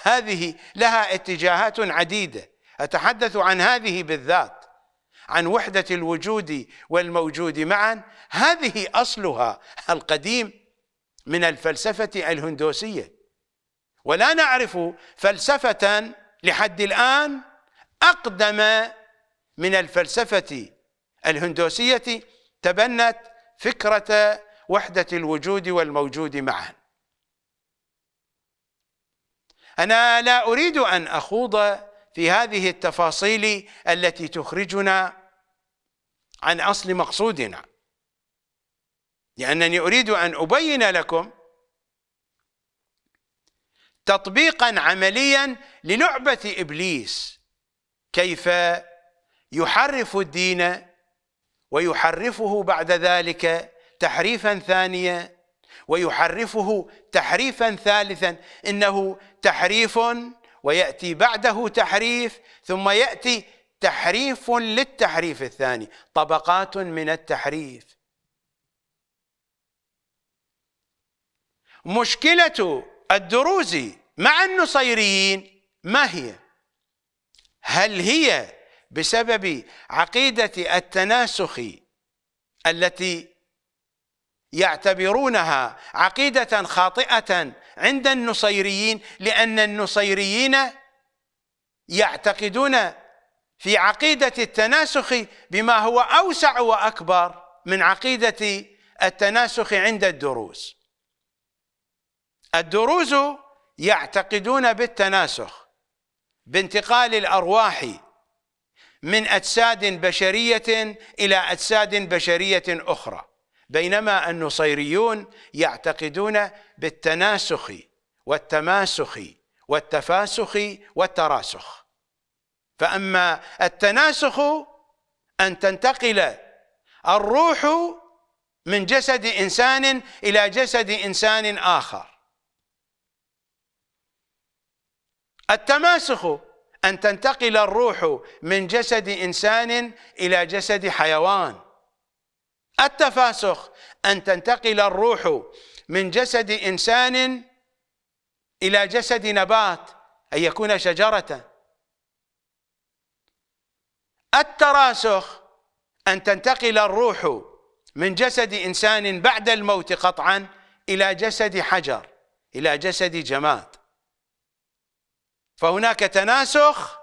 هذه لها اتجاهات عديدة أتحدث عن هذه بالذات عن وحدة الوجود والموجود معا هذه أصلها القديم من الفلسفة الهندوسية ولا نعرف فلسفة لحد الآن أقدم من الفلسفة الهندوسية تبنت فكرة وحدة الوجود والموجود معا انا لا اريد ان اخوض في هذه التفاصيل التي تخرجنا عن اصل مقصودنا لانني اريد ان ابين لكم تطبيقا عمليا للعبه ابليس كيف يحرف الدين ويحرفه بعد ذلك تحريفا ثانيا ويحرفه تحريفا ثالثا انه تحريف وياتي بعده تحريف ثم ياتي تحريف للتحريف الثاني طبقات من التحريف مشكله الدروزي مع النصيريين ما هي هل هي بسبب عقيده التناسخ التي يعتبرونها عقيدة خاطئة عند النصيريين لأن النصيريين يعتقدون في عقيدة التناسخ بما هو أوسع وأكبر من عقيدة التناسخ عند الدروز الدروز يعتقدون بالتناسخ بانتقال الأرواح من أجساد بشرية إلى أجساد بشرية أخرى بينما النصيريون يعتقدون بالتناسخ والتماسخ والتفاسخ والتراسخ فأما التناسخ أن تنتقل الروح من جسد إنسان إلى جسد إنسان آخر التماسخ أن تنتقل الروح من جسد إنسان إلى جسد حيوان التفاسخ أن تنتقل الروح من جسد إنسان إلى جسد نبات أن يكون شجرة التراسخ أن تنتقل الروح من جسد إنسان بعد الموت قطعا إلى جسد حجر إلى جسد جماد فهناك تناسخ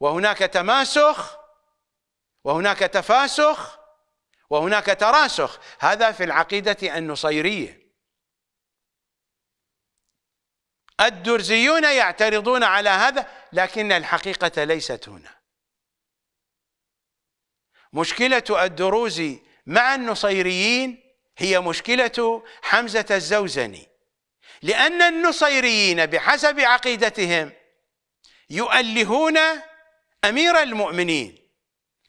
وهناك تماسخ وهناك تفاسخ وهناك تراسخ هذا في العقيدة النصيرية الدرزيون يعترضون على هذا لكن الحقيقة ليست هنا مشكلة الدروزي مع النصيريين هي مشكلة حمزة الزوزني لأن النصيريين بحسب عقيدتهم يؤلهون أمير المؤمنين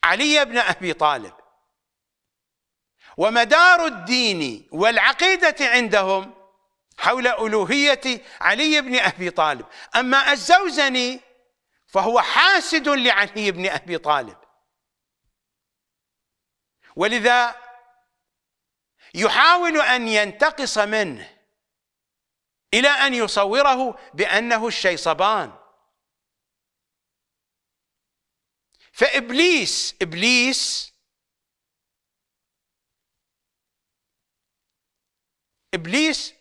علي بن أبي طالب ومدار الدين والعقيدة عندهم حول ألوهية علي بن أبي طالب أما الزوزني فهو حاسد لعلي بن أبي طالب ولذا يحاول أن ينتقص منه إلى أن يصوره بأنه الشيصبان فإبليس إبليس ابليس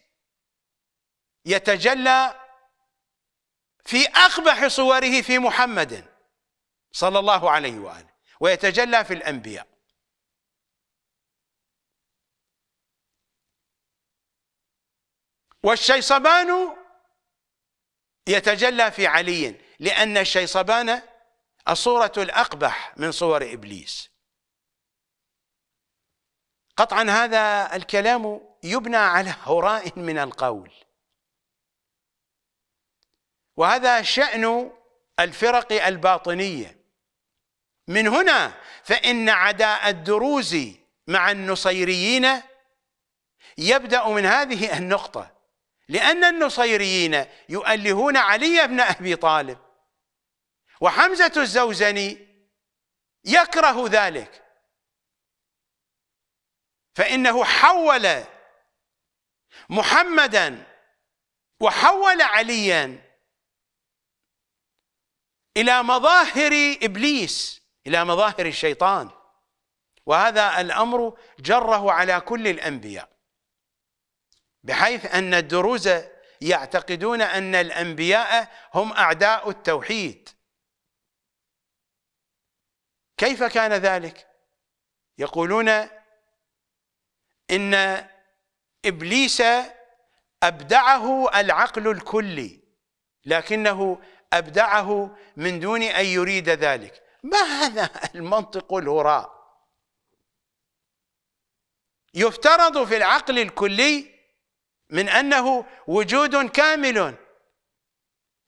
يتجلى في اقبح صوره في محمد صلى الله عليه واله ويتجلى في الانبياء والشيصبان يتجلى في علي لان الشيصبان الصوره الاقبح من صور ابليس قطعا هذا الكلام يبنى على هراء من القول وهذا شأن الفرق الباطنية من هنا فإن عداء الدروز مع النصيريين يبدأ من هذه النقطة لأن النصيريين يؤلهون علي بن أبي طالب وحمزة الزوزني يكره ذلك فإنه حول محمدا وحول عليا الى مظاهر ابليس الى مظاهر الشيطان وهذا الامر جره على كل الانبياء بحيث ان الدروز يعتقدون ان الانبياء هم اعداء التوحيد كيف كان ذلك يقولون ان ابليس ابدعه العقل الكلي لكنه ابدعه من دون ان يريد ذلك ما هذا المنطق الهراء يفترض في العقل الكلي من انه وجود كامل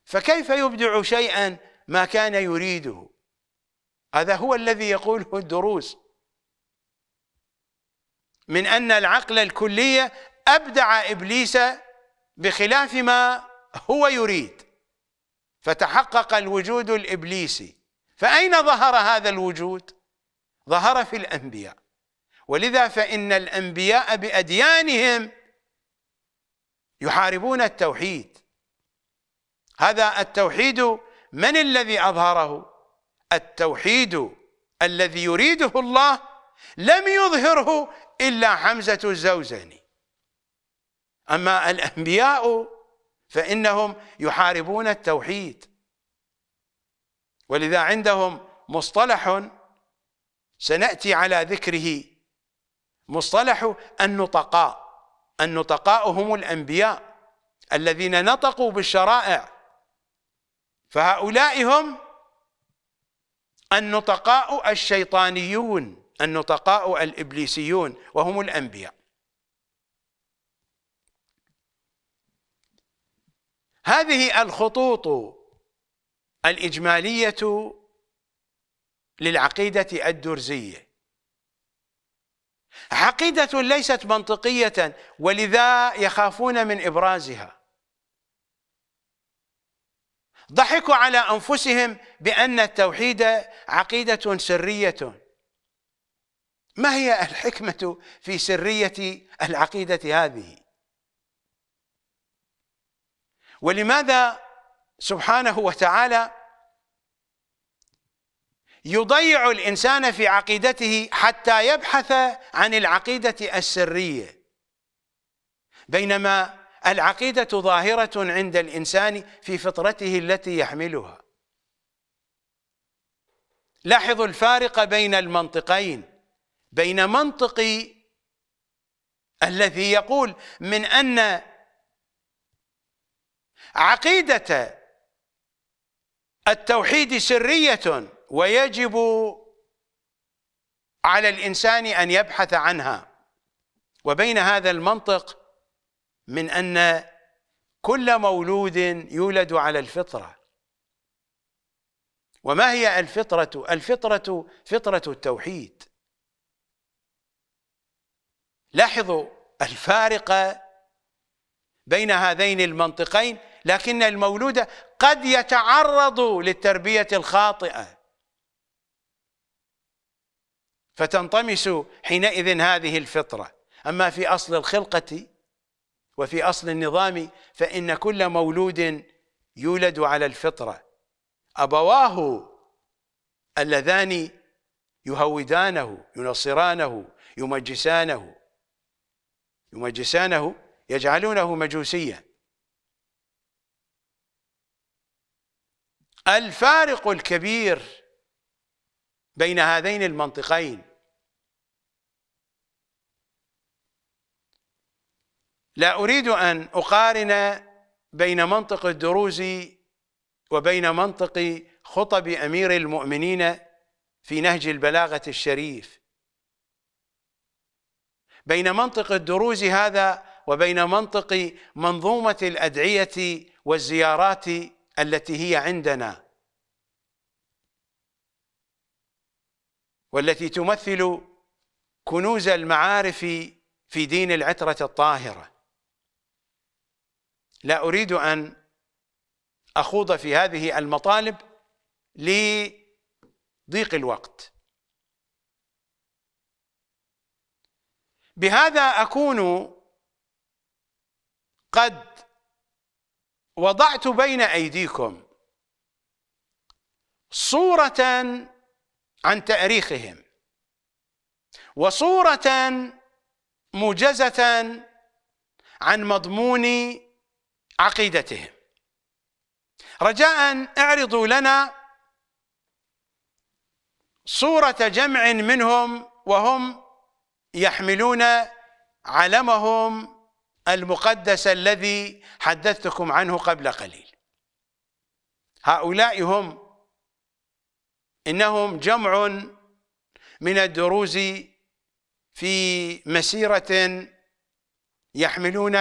فكيف يبدع شيئا ما كان يريده هذا هو الذي يقوله الدروس من أن العقل الكلية أبدع إبليس بخلاف ما هو يريد فتحقق الوجود الإبليسي فأين ظهر هذا الوجود؟ ظهر في الأنبياء ولذا فإن الأنبياء بأديانهم يحاربون التوحيد هذا التوحيد من الذي أظهره؟ التوحيد الذي يريده الله لم يظهره إلا حمزة الزوزني أما الأنبياء فإنهم يحاربون التوحيد ولذا عندهم مصطلح سنأتي على ذكره مصطلح النطقاء النطقاء هم الأنبياء الذين نطقوا بالشرائع فهؤلاء هم النطقاء الشيطانيون النطقاء الإبليسيون وهم الأنبياء هذه الخطوط الإجمالية للعقيدة الدرزية عقيدة ليست منطقية ولذا يخافون من إبرازها ضحكوا على أنفسهم بأن التوحيد عقيدة سرية ما هي الحكمة في سرية العقيدة هذه ولماذا سبحانه وتعالى يضيع الإنسان في عقيدته حتى يبحث عن العقيدة السرية بينما العقيدة ظاهرة عند الإنسان في فطرته التي يحملها لاحظوا الفارق بين المنطقين بين منطقي الذي يقول من أن عقيدة التوحيد سرية ويجب على الإنسان أن يبحث عنها وبين هذا المنطق من أن كل مولود يولد على الفطرة وما هي الفطرة؟ الفطرة فطرة التوحيد لاحظوا الفارقة بين هذين المنطقين لكن المولود قد يتعرض للتربية الخاطئة فتنطمس حينئذ هذه الفطرة أما في أصل الخلقة وفي أصل النظام فإن كل مولود يولد على الفطرة أبواه اللذان يهودانه ينصرانه يمجسانه يمجسانه يجعلونه مجوسيا الفارق الكبير بين هذين المنطقين لا أريد أن أقارن بين منطق الدروز وبين منطق خطب أمير المؤمنين في نهج البلاغة الشريف بين منطق الدروز هذا وبين منطق منظومة الأدعية والزيارات التي هي عندنا والتي تمثل كنوز المعارف في دين العترة الطاهرة لا أريد أن أخوض في هذه المطالب لضيق الوقت بهذا اكون قد وضعت بين ايديكم صوره عن تاريخهم وصوره موجزه عن مضمون عقيدتهم رجاء اعرضوا لنا صورة جمع منهم وهم يحملون علمهم المقدس الذي حدثتكم عنه قبل قليل هؤلاء هم إنهم جمع من الدروز في مسيرة يحملون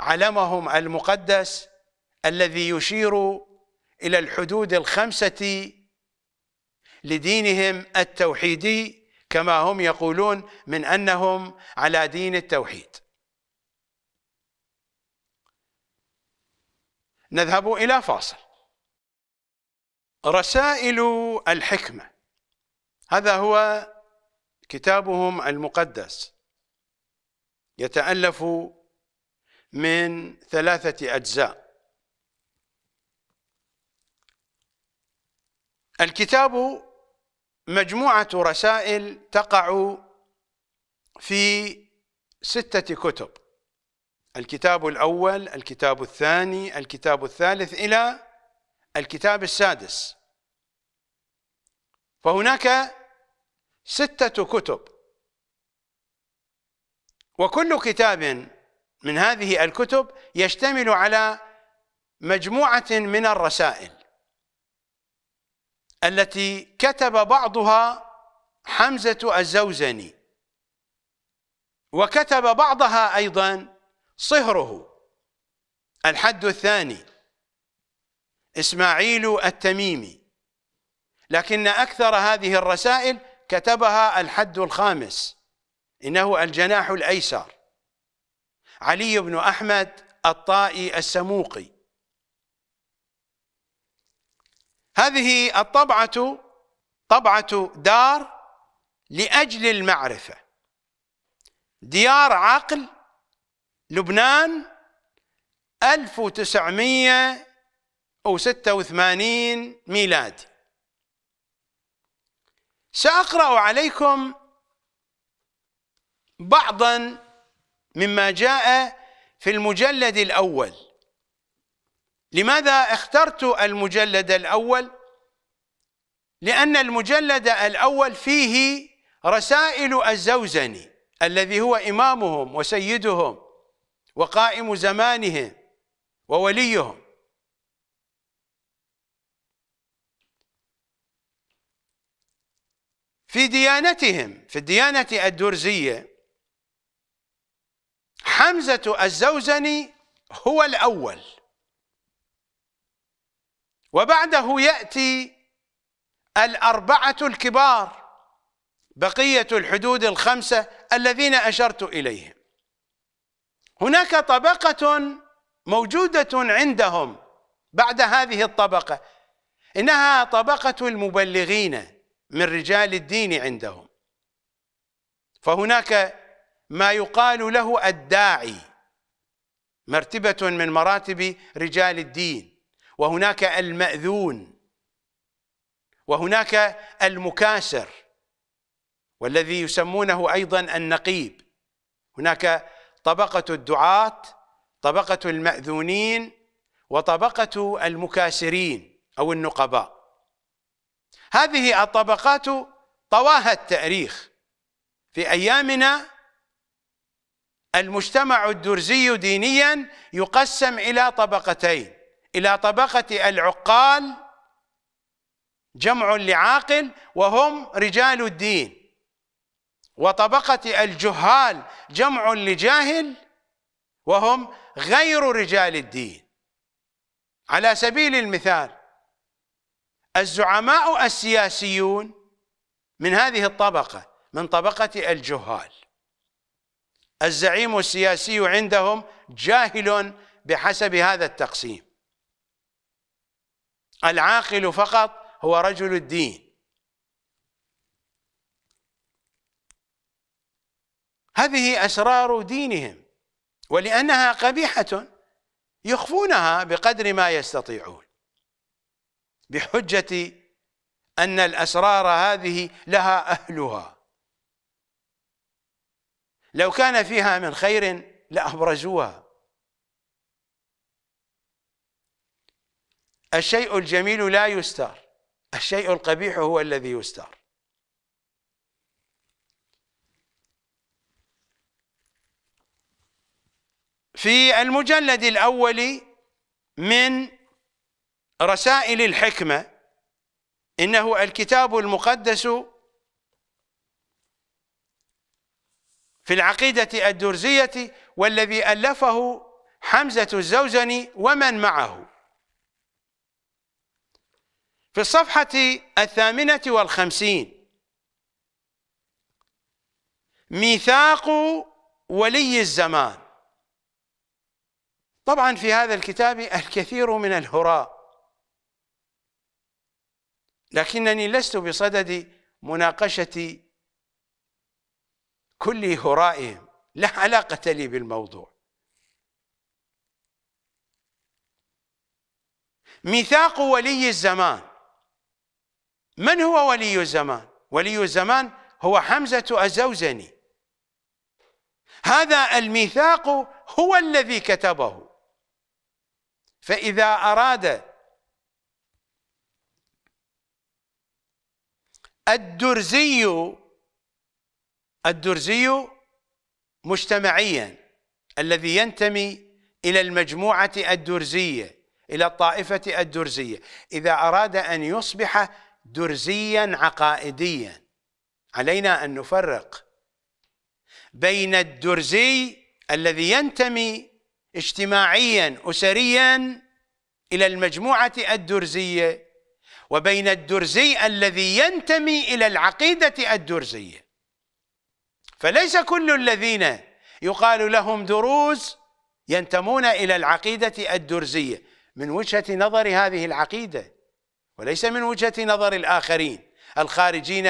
علمهم المقدس الذي يشير إلى الحدود الخمسة لدينهم التوحيدي كما هم يقولون من انهم على دين التوحيد نذهب الى فاصل رسائل الحكمه هذا هو كتابهم المقدس يتالف من ثلاثه اجزاء الكتاب مجموعة رسائل تقع في ستة كتب الكتاب الأول الكتاب الثاني الكتاب الثالث إلى الكتاب السادس فهناك ستة كتب وكل كتاب من هذه الكتب يشتمل على مجموعة من الرسائل التي كتب بعضها حمزة الزوزني وكتب بعضها أيضا صهره الحد الثاني إسماعيل التميمي لكن أكثر هذه الرسائل كتبها الحد الخامس إنه الجناح الأيسر علي بن أحمد الطائي السموقي هذه الطبعة طبعة دار لأجل المعرفة ديار عقل لبنان 1986 ميلادي سأقرأ عليكم بعضا مما جاء في المجلد الأول لماذا اخترت المجلد الأول؟ لأن المجلد الأول فيه رسائل الزوزني الذي هو إمامهم وسيدهم وقائم زمانهم ووليهم في ديانتهم في الديانة الدرزية حمزة الزوزني هو الأول وبعده يأتي الأربعة الكبار بقية الحدود الخمسة الذين أشرت إليهم هناك طبقة موجودة عندهم بعد هذه الطبقة إنها طبقة المبلغين من رجال الدين عندهم فهناك ما يقال له الداعي مرتبة من مراتب رجال الدين وهناك المأذون وهناك المكاسر والذي يسمونه أيضا النقيب هناك طبقة الدعاة طبقة المأذونين وطبقة المكاسرين أو النقباء هذه الطبقات طواها التاريخ في أيامنا المجتمع الدرزي دينيا يقسم إلى طبقتين إلى طبقة العقال جمع لعاقل وهم رجال الدين وطبقة الجهال جمع لجاهل وهم غير رجال الدين على سبيل المثال الزعماء السياسيون من هذه الطبقة من طبقة الجهال الزعيم السياسي عندهم جاهل بحسب هذا التقسيم العاقل فقط هو رجل الدين هذه أسرار دينهم ولأنها قبيحة يخفونها بقدر ما يستطيعون بحجة أن الأسرار هذه لها أهلها لو كان فيها من خير لأبرزوها الشيء الجميل لا يستار الشيء القبيح هو الذي يستار في المجلد الأول من رسائل الحكمة إنه الكتاب المقدس في العقيدة الدرزية والذي ألفه حمزة الزوزني ومن معه في الصفحة الثامنة والخمسين ميثاق ولي الزمان طبعا في هذا الكتاب الكثير من الهراء لكنني لست بصدد مناقشة كل هرائهم لا علاقة لي بالموضوع ميثاق ولي الزمان من هو ولي الزمان ولي الزمان هو حمزة الزوزني هذا الميثاق هو الذي كتبه فإذا أراد الدرزي الدرزي مجتمعيا الذي ينتمي إلى المجموعة الدرزية إلى الطائفة الدرزية إذا أراد أن يصبح درزيا عقائديا علينا ان نفرق بين الدرزي الذي ينتمي اجتماعيا اسريا الى المجموعه الدرزيه وبين الدرزي الذي ينتمي الى العقيده الدرزيه فليس كل الذين يقال لهم دروز ينتمون الى العقيده الدرزيه من وجهه نظر هذه العقيده وليس من وجهة نظر الآخرين الخارجين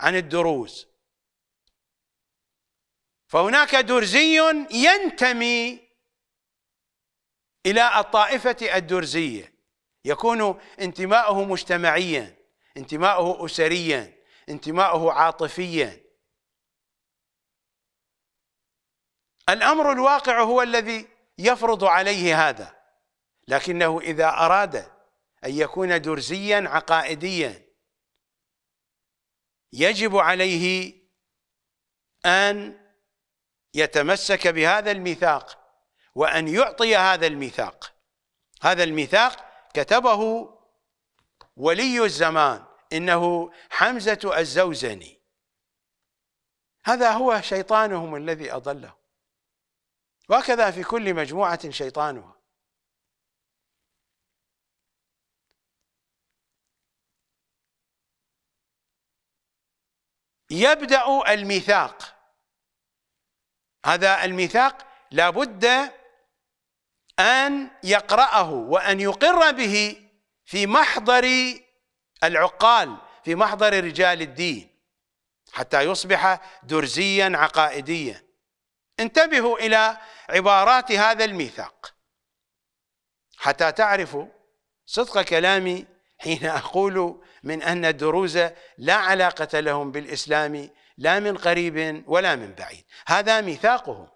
عن الدروز فهناك درزي ينتمي إلى الطائفة الدرزية يكون انتماؤه مجتمعيا انتماؤه أسريا انتماؤه عاطفيا الأمر الواقع هو الذي يفرض عليه هذا لكنه إذا أراد أن يكون درزيا عقائديا يجب عليه أن يتمسك بهذا الميثاق وأن يعطي هذا الميثاق هذا الميثاق كتبه ولي الزمان إنه حمزة الزوزني هذا هو شيطانهم الذي أضله وكذا في كل مجموعة شيطانها يبدأ الميثاق هذا الميثاق لابد أن يقرأه وأن يقر به في محضر العقال في محضر رجال الدين حتى يصبح درزيا عقائديا انتبهوا إلى عبارات هذا الميثاق حتى تعرفوا صدق كلامي حين أقول من أن الدروز لا علاقة لهم بالإسلام لا من قريب ولا من بعيد هذا ميثاقهم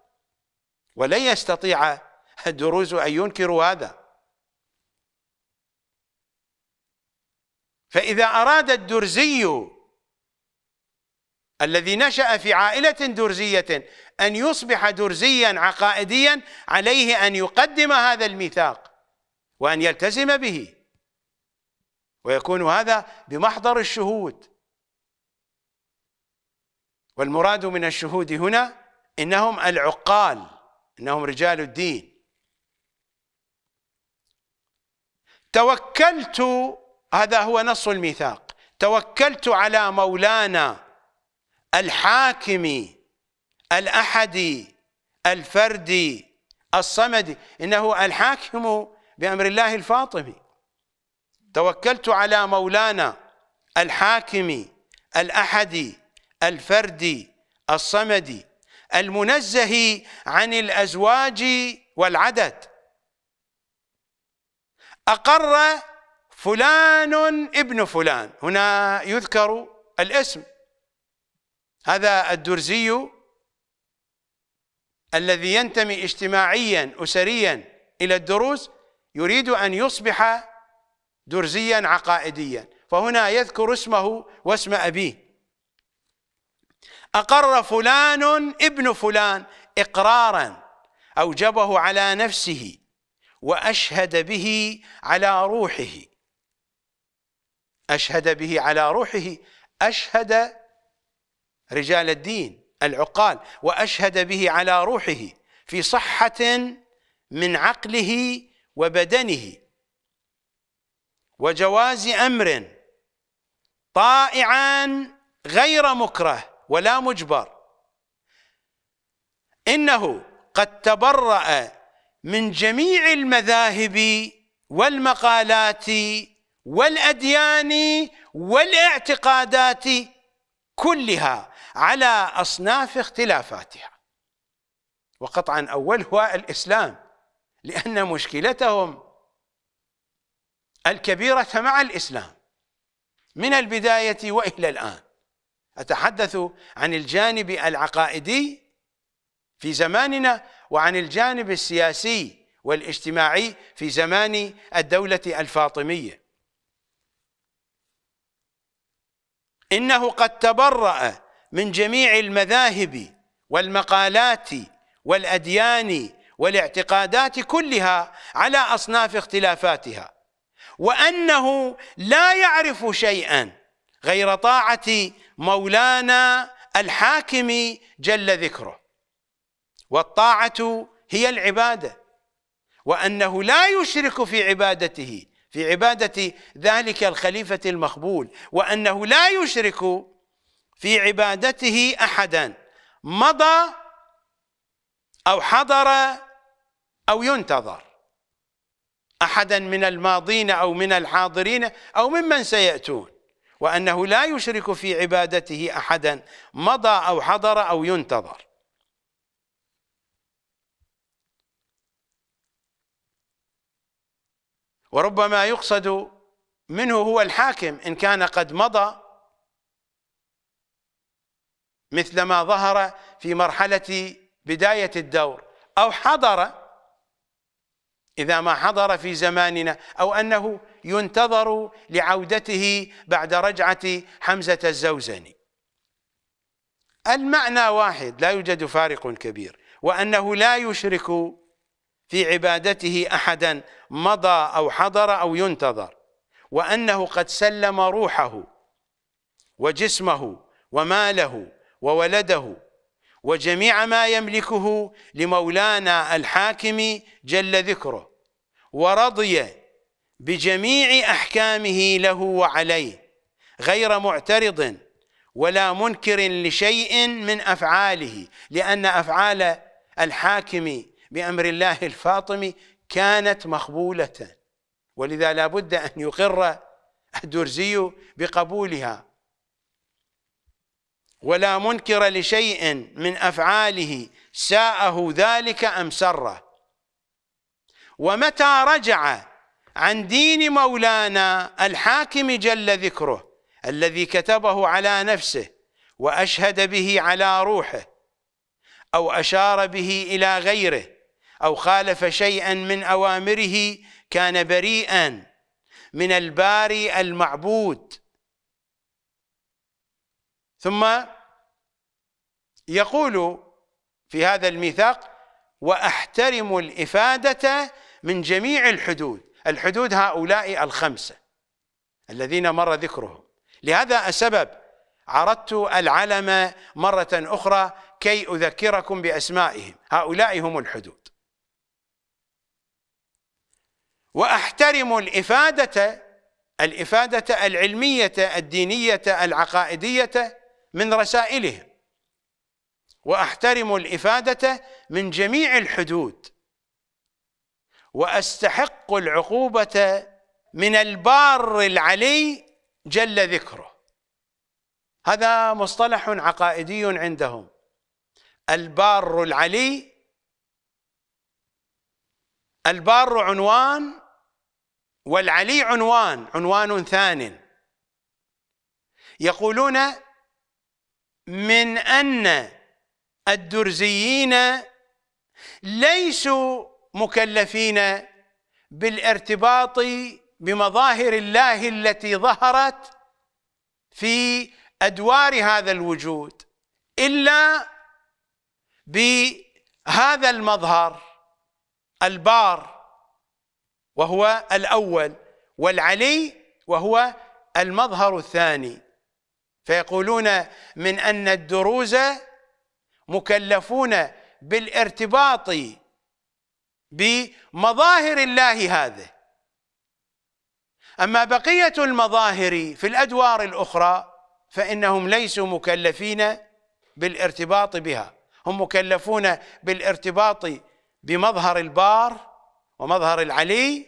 ولن يستطيع الدروز أن ينكروا هذا فإذا أراد الدرزي الذي نشأ في عائلة درزية أن يصبح درزيا عقائديا عليه أن يقدم هذا الميثاق وأن يلتزم به ويكون هذا بمحضر الشهود والمراد من الشهود هنا انهم العقال انهم رجال الدين توكلت هذا هو نص الميثاق توكلت على مولانا الحاكم الاحدي الفردي الصمدي انه الحاكم بامر الله الفاطمي توكلت على مولانا الحاكم الأحد الفرد الصمد المنزه عن الأزواج والعدد أقر فلان ابن فلان هنا يذكر الاسم هذا الدرزي الذي ينتمي اجتماعيا أسريا إلى الدروز يريد أن يصبح درزيا عقائديا فهنا يذكر اسمه واسم أبيه أقر فلان ابن فلان إقرارا أوجبه على نفسه وأشهد به على روحه أشهد به على روحه أشهد رجال الدين العقال وأشهد به على روحه في صحة من عقله وبدنه وجواز أمر طائعا غير مكره ولا مجبر إنه قد تبرأ من جميع المذاهب والمقالات والأديان والاعتقادات كلها على أصناف اختلافاتها وقطعا أول هو الإسلام لأن مشكلتهم الكبيرة مع الإسلام من البداية وإلى الآن أتحدث عن الجانب العقائدي في زماننا وعن الجانب السياسي والاجتماعي في زمان الدولة الفاطمية إنه قد تبرأ من جميع المذاهب والمقالات والأديان والاعتقادات كلها على أصناف اختلافاتها وأنه لا يعرف شيئا غير طاعة مولانا الحاكم جل ذكره والطاعة هي العبادة وأنه لا يشرك في عبادته في عبادة ذلك الخليفة المخبول وأنه لا يشرك في عبادته أحدا مضى أو حضر أو ينتظر أحدا من الماضين أو من الحاضرين أو ممن سيأتون وأنه لا يشرك في عبادته أحدا مضى أو حضر أو ينتظر وربما يقصد منه هو الحاكم إن كان قد مضى مثل ما ظهر في مرحلة بداية الدور أو حضر إذا ما حضر في زماننا أو أنه ينتظر لعودته بعد رجعة حمزة الزوزني المعنى واحد لا يوجد فارق كبير وأنه لا يشرك في عبادته أحدا مضى أو حضر أو ينتظر وأنه قد سلم روحه وجسمه وماله وولده وجميع ما يملكه لمولانا الحاكم جل ذكره ورضي بجميع أحكامه له وعليه غير معترض ولا منكر لشيء من أفعاله لأن أفعال الحاكم بأمر الله الفاطمي كانت مقبولة ولذا لا بد أن يقر الدرزي بقبولها ولا منكر لشيء من أفعاله ساءه ذلك أم سره ومتى رجع عن دين مولانا الحاكم جل ذكره الذي كتبه على نفسه وأشهد به على روحه أو أشار به إلى غيره أو خالف شيئا من أوامره كان بريئا من الباري المعبود ثم يقول في هذا الميثاق واحترم الافاده من جميع الحدود الحدود هؤلاء الخمسه الذين مر ذكرهم لهذا السبب عرضت العلم مره اخرى كي اذكركم باسمائهم هؤلاء هم الحدود واحترم الافاده الافاده العلميه الدينيه العقائديه من رسائلهم واحترم الافاده من جميع الحدود واستحق العقوبه من البار العلي جل ذكره هذا مصطلح عقائدي عندهم البار العلي البار عنوان والعلي عنوان عنوان ثان يقولون من أن الدرزيين ليسوا مكلفين بالارتباط بمظاهر الله التي ظهرت في أدوار هذا الوجود إلا بهذا المظهر البار وهو الأول والعلي وهو المظهر الثاني فيقولون من أن الدروز مكلفون بالارتباط بمظاهر الله هذا أما بقية المظاهر في الأدوار الأخرى فإنهم ليسوا مكلفين بالارتباط بها هم مكلفون بالارتباط بمظهر البار ومظهر العلي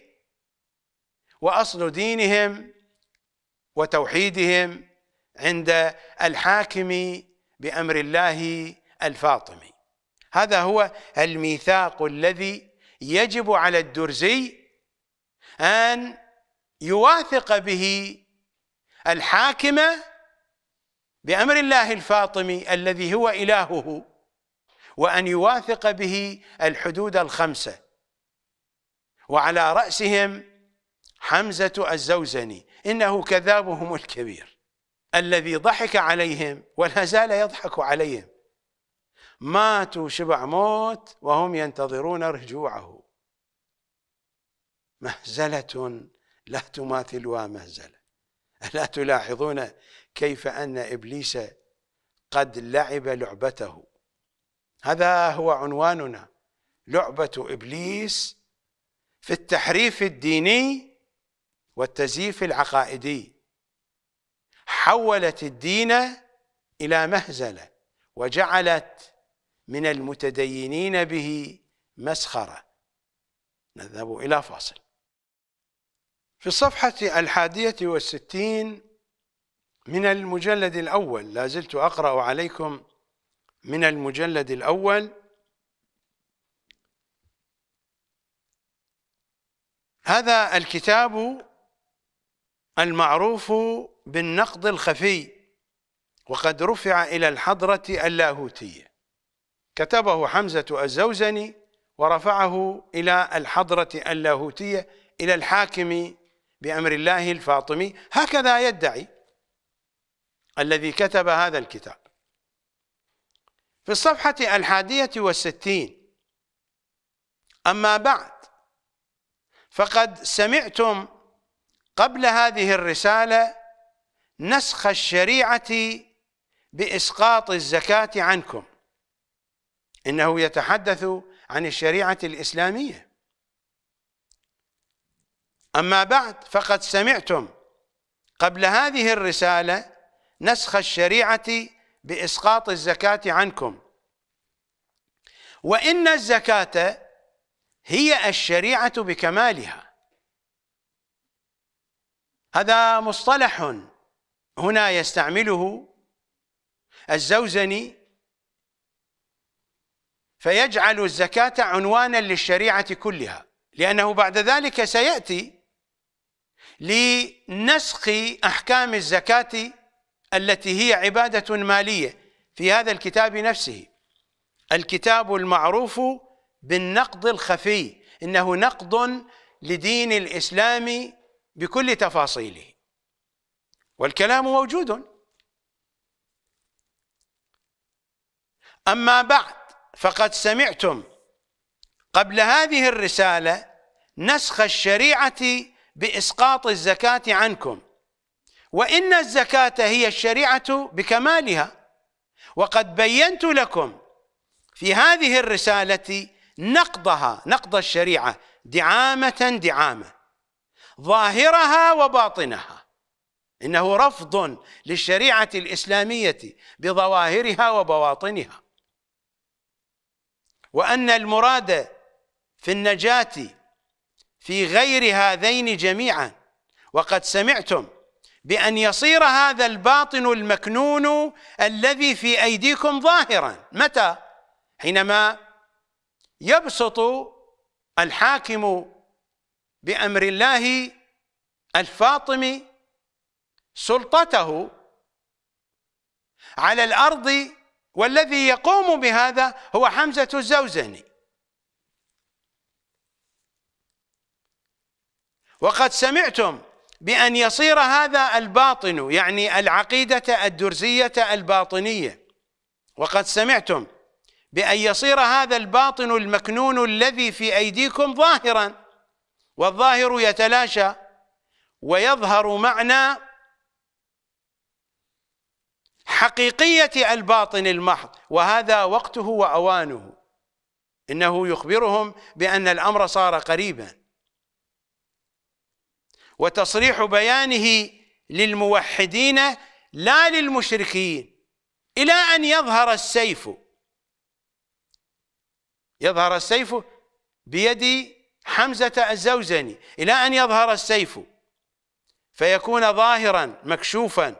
وأصل دينهم وتوحيدهم عند الحاكم بأمر الله الفاطمي هذا هو الميثاق الذي يجب على الدرزي أن يواثق به الحاكم بأمر الله الفاطمي الذي هو إلهه وأن يواثق به الحدود الخمسة وعلى رأسهم حمزة الزوزني إنه كذابهم الكبير الذي ضحك عليهم ولا زال يضحك عليهم ماتوا شبع موت وهم ينتظرون رجوعه مهزلة لا تماثلها مهزلة ألا تلاحظون كيف أن إبليس قد لعب لعبته هذا هو عنواننا لعبة إبليس في التحريف الديني والتزييف العقائدي حولت الدين إلى مهزلة وجعلت من المتدينين به مسخرة نذهب إلى فاصل في الصفحة الحادية والستين من المجلد الأول لا زلت أقرأ عليكم من المجلد الأول هذا الكتاب المعروف بالنقد الخفي وقد رفع إلى الحضرة اللاهوتية كتبه حمزة الزوزني ورفعه إلى الحضرة اللاهوتية إلى الحاكم بأمر الله الفاطمي هكذا يدعي الذي كتب هذا الكتاب في الصفحة الحادية والستين أما بعد فقد سمعتم قبل هذه الرسالة نسخ الشريعة بإسقاط الزكاة عنكم إنه يتحدث عن الشريعة الإسلامية أما بعد فقد سمعتم قبل هذه الرسالة نسخ الشريعة بإسقاط الزكاة عنكم وإن الزكاة هي الشريعة بكمالها هذا مصطلح هنا يستعمله الزوزني فيجعل الزكاة عنوانا للشريعة كلها لأنه بعد ذلك سيأتي لنسخ أحكام الزكاة التي هي عبادة مالية في هذا الكتاب نفسه الكتاب المعروف بالنقض الخفي إنه نقض لدين الإسلام بكل تفاصيله والكلام موجود أما بعد فقد سمعتم قبل هذه الرسالة نسخ الشريعة بإسقاط الزكاة عنكم وإن الزكاة هي الشريعة بكمالها وقد بينت لكم في هذه الرسالة نقضها نقض الشريعة دعامة دعامة ظاهرها وباطنها انه رفض للشريعه الاسلاميه بظواهرها وبواطنها وان المراد في النجاه في غير هذين جميعا وقد سمعتم بان يصير هذا الباطن المكنون الذي في ايديكم ظاهرا متى حينما يبسط الحاكم بأمر الله الفاطمي سلطته على الأرض والذي يقوم بهذا هو حمزة الزوزني وقد سمعتم بأن يصير هذا الباطن يعني العقيدة الدرزية الباطنية وقد سمعتم بأن يصير هذا الباطن المكنون الذي في أيديكم ظاهراً والظاهر يتلاشى ويظهر معنى حقيقية الباطن المحض وهذا وقته وأوانه إنه يخبرهم بأن الأمر صار قريبا وتصريح بيانه للموحدين لا للمشركين إلى أن يظهر السيف يظهر السيف بيد حمزة الزوزني إلى أن يظهر السيف فيكون ظاهرا مكشوفا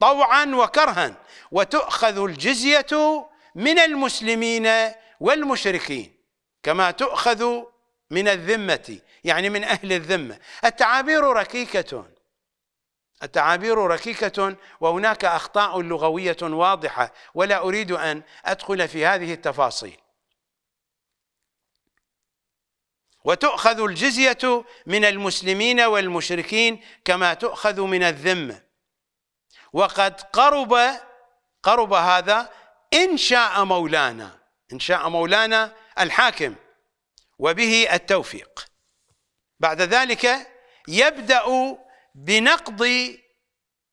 طوعا وكرها وتؤخذ الجزية من المسلمين والمشركين كما تؤخذ من الذمة يعني من أهل الذمة التعابير ركيكة التعابير ركيكة وهناك أخطاء لغوية واضحة ولا أريد أن أدخل في هذه التفاصيل وتؤخذ الجزية من المسلمين والمشركين كما تؤخذ من الذمة وقد قرب قرب هذا إن شاء مولانا إن شاء مولانا الحاكم وبه التوفيق بعد ذلك يبدأ بنقض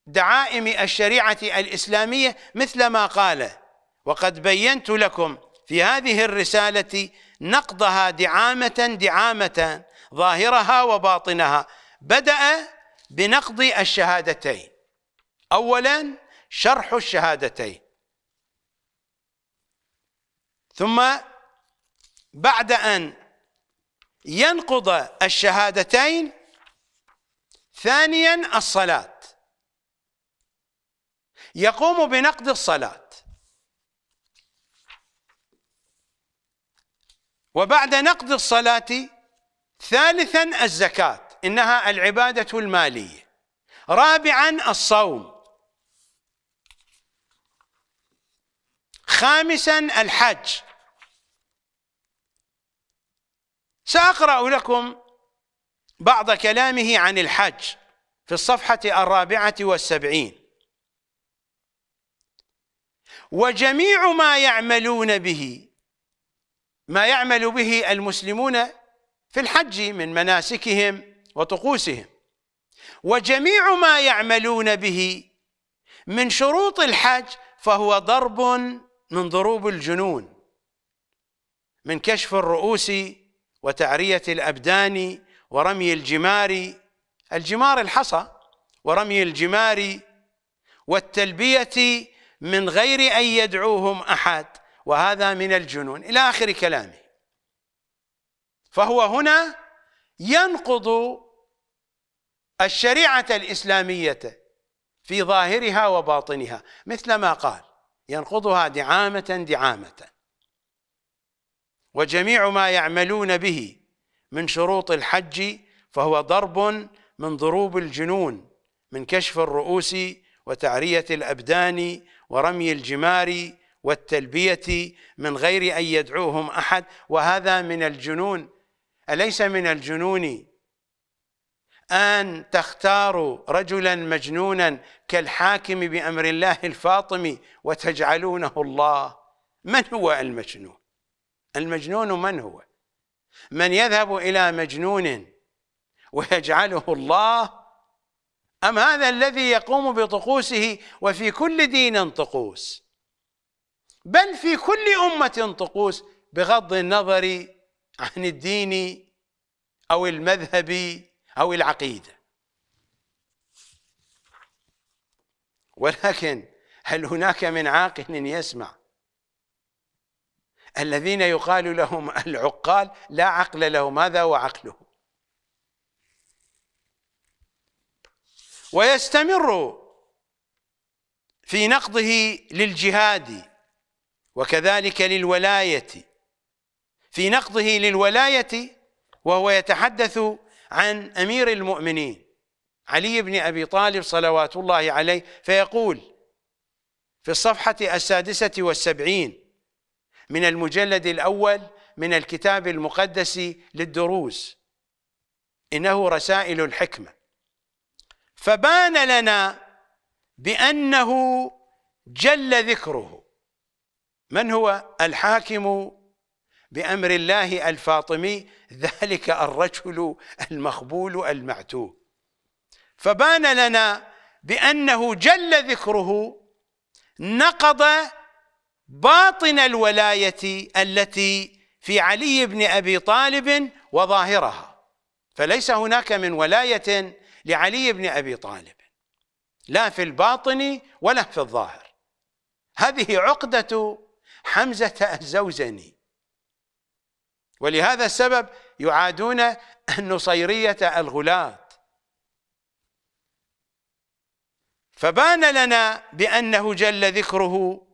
دعائم الشريعة الإسلامية مثل ما قال وقد بينت لكم في هذه الرسالة نقضها دعامة دعامة ظاهرها وباطنها بدأ بنقض الشهادتين أولا شرح الشهادتين ثم بعد أن ينقض الشهادتين ثانيا الصلاة يقوم بنقد الصلاة وبعد نقض الصلاة ثالثا الزكاة إنها العبادة المالية رابعا الصوم خامسا الحج سأقرأ لكم بعض كلامه عن الحج في الصفحة الرابعة والسبعين وجميع ما يعملون به ما يعمل به المسلمون في الحج من مناسكهم وطقوسهم وجميع ما يعملون به من شروط الحج فهو ضرب من ضروب الجنون من كشف الرؤوس وتعرية الأبدان ورمي الجمار الجمار الحصى ورمي الجمار والتلبية من غير أن يدعوهم أحد وهذا من الجنون إلى آخر كلامه فهو هنا ينقض الشريعة الإسلامية في ظاهرها وباطنها مثل ما قال ينقضها دعامة دعامة وجميع ما يعملون به من شروط الحج فهو ضرب من ضروب الجنون من كشف الرؤوس وتعرية الأبدان ورمي الجمار والتلبيه من غير ان يدعوهم احد وهذا من الجنون اليس من الجنون ان تختاروا رجلا مجنونا كالحاكم بامر الله الفاطمي وتجعلونه الله من هو المجنون المجنون من هو من يذهب الى مجنون ويجعله الله ام هذا الذي يقوم بطقوسه وفي كل دين طقوس بل في كل أمة طقوس بغض النظر عن الدين أو المذهب أو العقيدة ولكن هل هناك من عاقل يسمع الذين يقال لهم العقال لا عقل له ماذا هو عقله ويستمر في نقضه للجهاد وكذلك للولاية في نقضه للولاية وهو يتحدث عن أمير المؤمنين علي بن أبي طالب صلوات الله عليه فيقول في الصفحة السادسة والسبعين من المجلد الأول من الكتاب المقدس للدروس إنه رسائل الحكمة فبان لنا بأنه جل ذكره من هو الحاكم بأمر الله الفاطمي ذلك الرجل المخبول المعتوه فبان لنا بأنه جل ذكره نقض باطن الولاية التي في علي بن أبي طالب وظاهرها فليس هناك من ولاية لعلي بن أبي طالب لا في الباطن ولا في الظاهر هذه عقدة حمزة الزوزني ولهذا السبب يعادون النصيرية الغلاة فبان لنا بأنه جل ذكره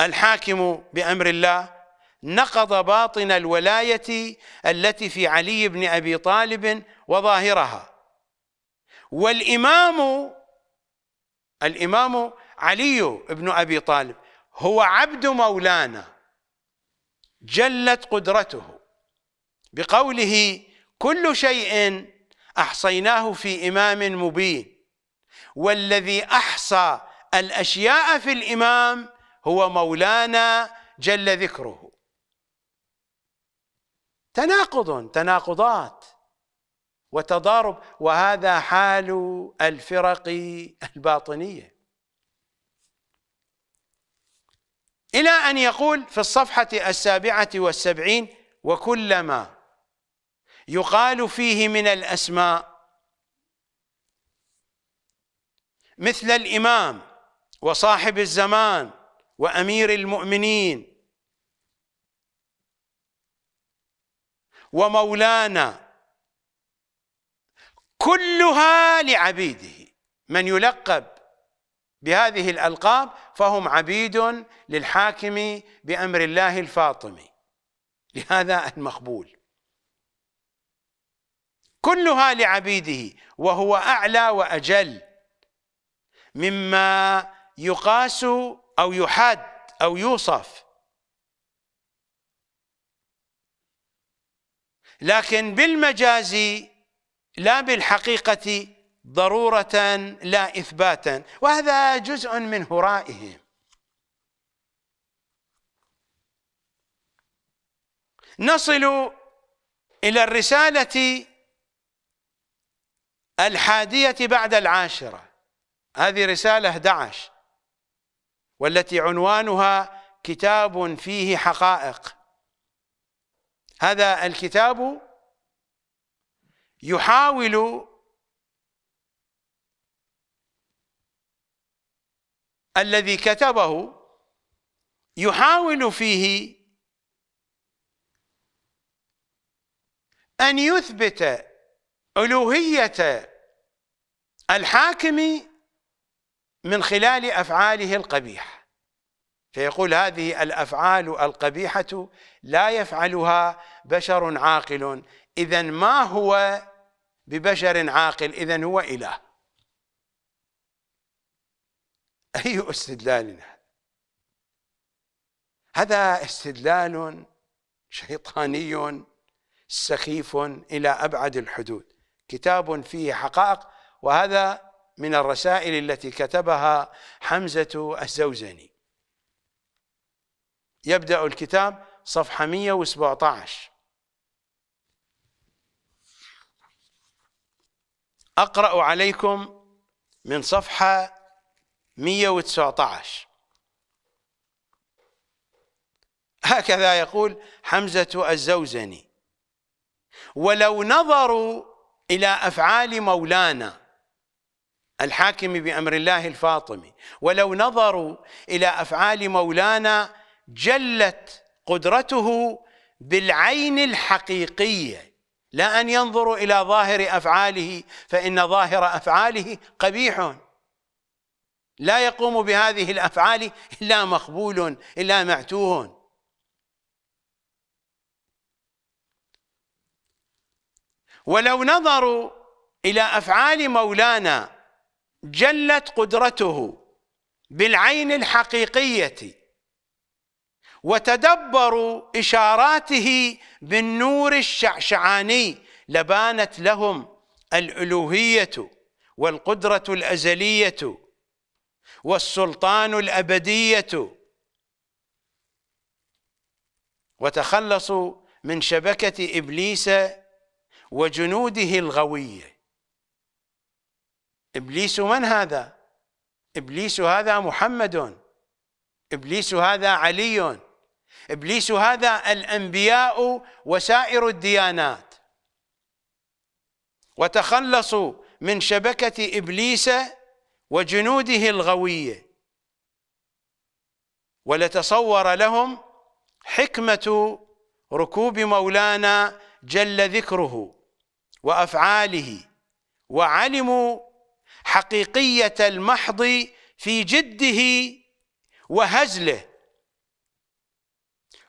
الحاكم بأمر الله نقض باطن الولاية التي في علي بن أبي طالب وظاهرها والإمام الإمام علي بن أبي طالب هو عبد مولانا جلت قدرته بقوله كل شيء احصيناه في امام مبين والذي احصى الاشياء في الامام هو مولانا جل ذكره تناقض تناقضات وتضارب وهذا حال الفرق الباطنيه إلى أن يقول في الصفحة السابعة والسبعين وكلما يقال فيه من الأسماء مثل الإمام وصاحب الزمان وأمير المؤمنين ومولانا كلها لعبيده من يلقب بهذه الألقاب فهم عبيد للحاكم بأمر الله الفاطمي لهذا المقبول كلها لعبيده وهو أعلى وأجل مما يقاس أو يحاد أو يوصف لكن بالمجاز لا بالحقيقة ضرورة لا إثباتا وهذا جزء من هرائهم نصل إلى الرسالة الحادية بعد العاشرة هذه رسالة 11 والتي عنوانها كتاب فيه حقائق هذا الكتاب يحاول الذي كتبه يحاول فيه أن يثبت ألوهية الحاكم من خلال أفعاله القبيحة فيقول هذه الأفعال القبيحة لا يفعلها بشر عاقل إذا ما هو ببشر عاقل إذا هو إله أي استدلال هذا هذا استدلال شيطاني سخيف إلى أبعد الحدود كتاب فيه حقائق وهذا من الرسائل التي كتبها حمزة الزوزني يبدأ الكتاب صفحة 117 أقرأ عليكم من صفحة 119 هكذا يقول حمزة الزوزني ولو نظروا إلى أفعال مولانا الحاكم بأمر الله الفاطمي ولو نظروا إلى أفعال مولانا جلت قدرته بالعين الحقيقية لا أن ينظروا إلى ظاهر أفعاله فإن ظاهر أفعاله قبيح لا يقوم بهذه الافعال الا مخبول الا معتوه ولو نظروا الى افعال مولانا جلت قدرته بالعين الحقيقيه وتدبروا اشاراته بالنور الشعشعاني لبانت لهم الالوهيه والقدره الازليه والسلطان الأبدية وتخلصوا من شبكة إبليس وجنوده الغوية إبليس من هذا؟ إبليس هذا محمد إبليس هذا علي إبليس هذا الأنبياء وسائر الديانات وتخلصوا من شبكة إبليس وجنوده الغوية ولتصور لهم حكمة ركوب مولانا جل ذكره وأفعاله وعلموا حقيقية المحض في جده وهزله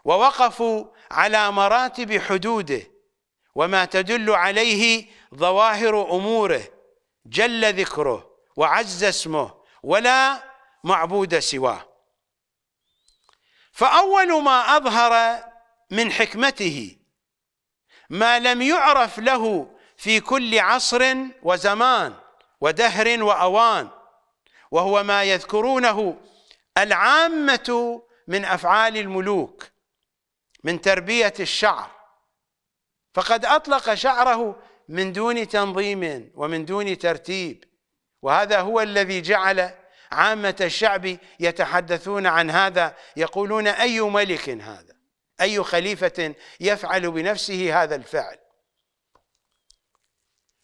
ووقفوا على مراتب حدوده وما تدل عليه ظواهر اموره جل ذكره وعز اسمه ولا معبود سواه فأول ما أظهر من حكمته ما لم يعرف له في كل عصر وزمان ودهر وأوان وهو ما يذكرونه العامة من أفعال الملوك من تربية الشعر فقد أطلق شعره من دون تنظيم ومن دون ترتيب وهذا هو الذي جعل عامة الشعب يتحدثون عن هذا يقولون أي ملك هذا أي خليفة يفعل بنفسه هذا الفعل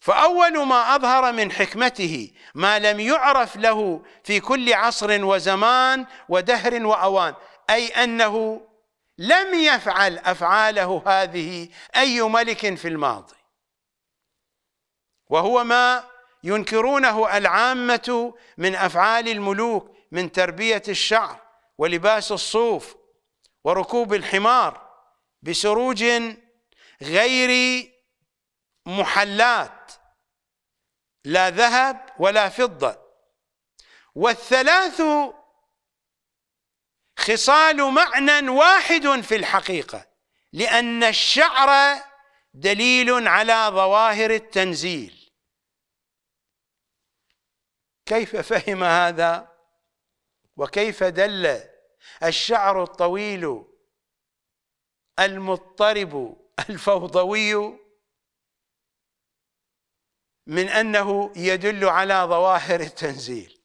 فأول ما أظهر من حكمته ما لم يعرف له في كل عصر وزمان ودهر وأوان أي أنه لم يفعل أفعاله هذه أي ملك في الماضي وهو ما ينكرونه العامة من أفعال الملوك من تربية الشعر ولباس الصوف وركوب الحمار بسروج غير محلات لا ذهب ولا فضة والثلاث خصال معنى واحد في الحقيقة لأن الشعر دليل على ظواهر التنزيل كيف فهم هذا وكيف دل الشعر الطويل المضطرب الفوضوي من انه يدل على ظواهر التنزيل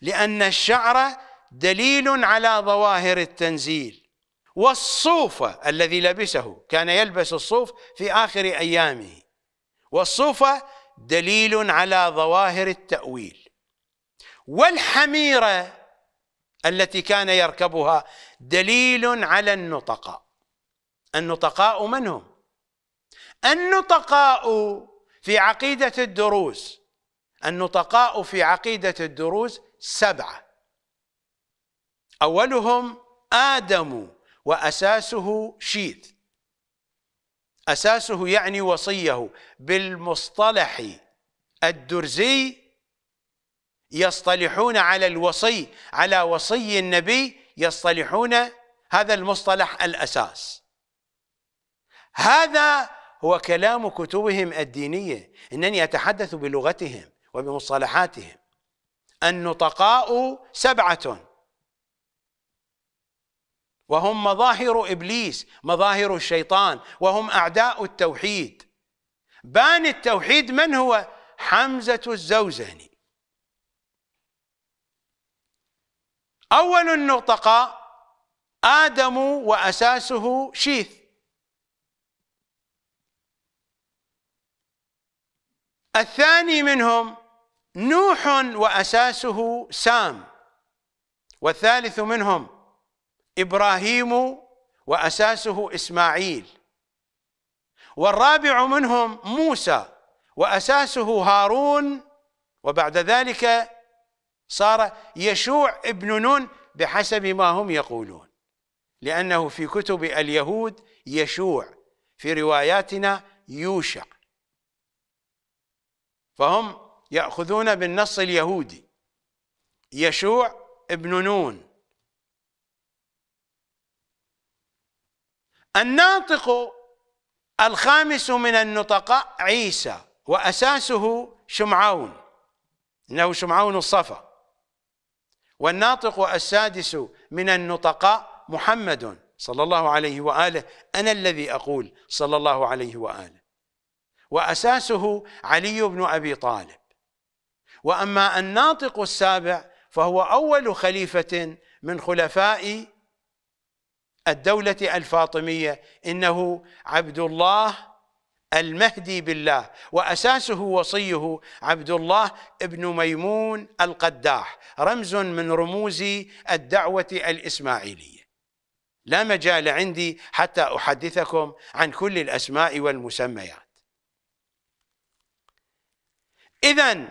لان الشعر دليل على ظواهر التنزيل والصوف الذي لبسه كان يلبس الصوف في اخر ايامه والصوف دليل على ظواهر التأويل والحميرة التي كان يركبها دليل على النطقاء النطقاء من هم؟ النطقاء في عقيدة الدروز النطقاء في عقيدة الدروز سبعة أولهم آدم وأساسه شيث أساسه يعني وصيه بالمصطلح الدرزي يصطلحون على الوصي على وصي النبي يصطلحون هذا المصطلح الأساس هذا هو كلام كتبهم الدينية إنني أتحدث بلغتهم وبمصطلحاتهم النطقاء سبعة وهم مظاهر ابليس مظاهر الشيطان وهم اعداء التوحيد بان التوحيد من هو حمزه الزوزني اول النطقاء ادم واساسه شيث الثاني منهم نوح واساسه سام والثالث منهم ابراهيم واساسه اسماعيل والرابع منهم موسى واساسه هارون وبعد ذلك صار يشوع ابن نون بحسب ما هم يقولون لانه في كتب اليهود يشوع في رواياتنا يوشع فهم ياخذون بالنص اليهودي يشوع ابن نون الناطق الخامس من النطقاء عيسى وأساسه شمعون إنه شمعون الصفا والناطق السادس من النطقاء محمد صلى الله عليه وآله أنا الذي أقول صلى الله عليه وآله وأساسه علي بن أبي طالب وأما الناطق السابع فهو أول خليفة من خلفاء الدولة الفاطمية إنه عبد الله المهدي بالله وأساسه وصيه عبد الله ابن ميمون القداح رمز من رموز الدعوة الإسماعيلية لا مجال عندي حتى أحدثكم عن كل الأسماء والمسميات إذا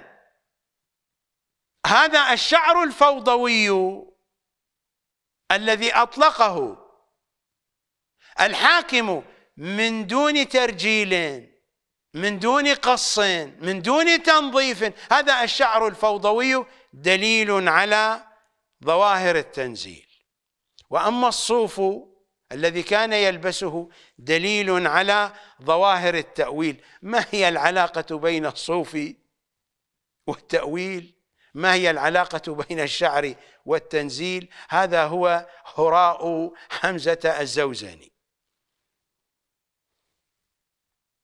هذا الشعر الفوضوي الذي أطلقه الحاكم من دون ترجيل من دون قص من دون تنظيف هذا الشعر الفوضوي دليل على ظواهر التنزيل وأما الصوف الذي كان يلبسه دليل على ظواهر التأويل ما هي العلاقة بين الصوف والتأويل ما هي العلاقة بين الشعر والتنزيل هذا هو هراء حمزة الزوزني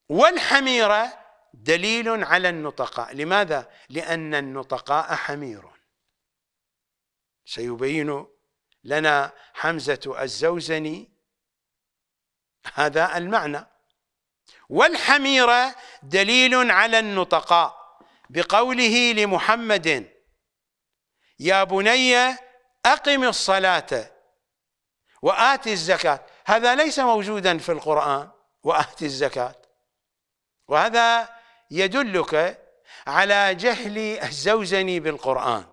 والحميرة دليل على النطقاء لماذا؟ لأن النطقاء حمير سيبين لنا حمزة الزوزني هذا المعنى والحميرة دليل على النطقاء بقوله لمحمد يا بني أقم الصلاة وآت الزكاة هذا ليس موجودا في القرآن وآت الزكاة وهذا يدلك على جهل الزوزني بالقرآن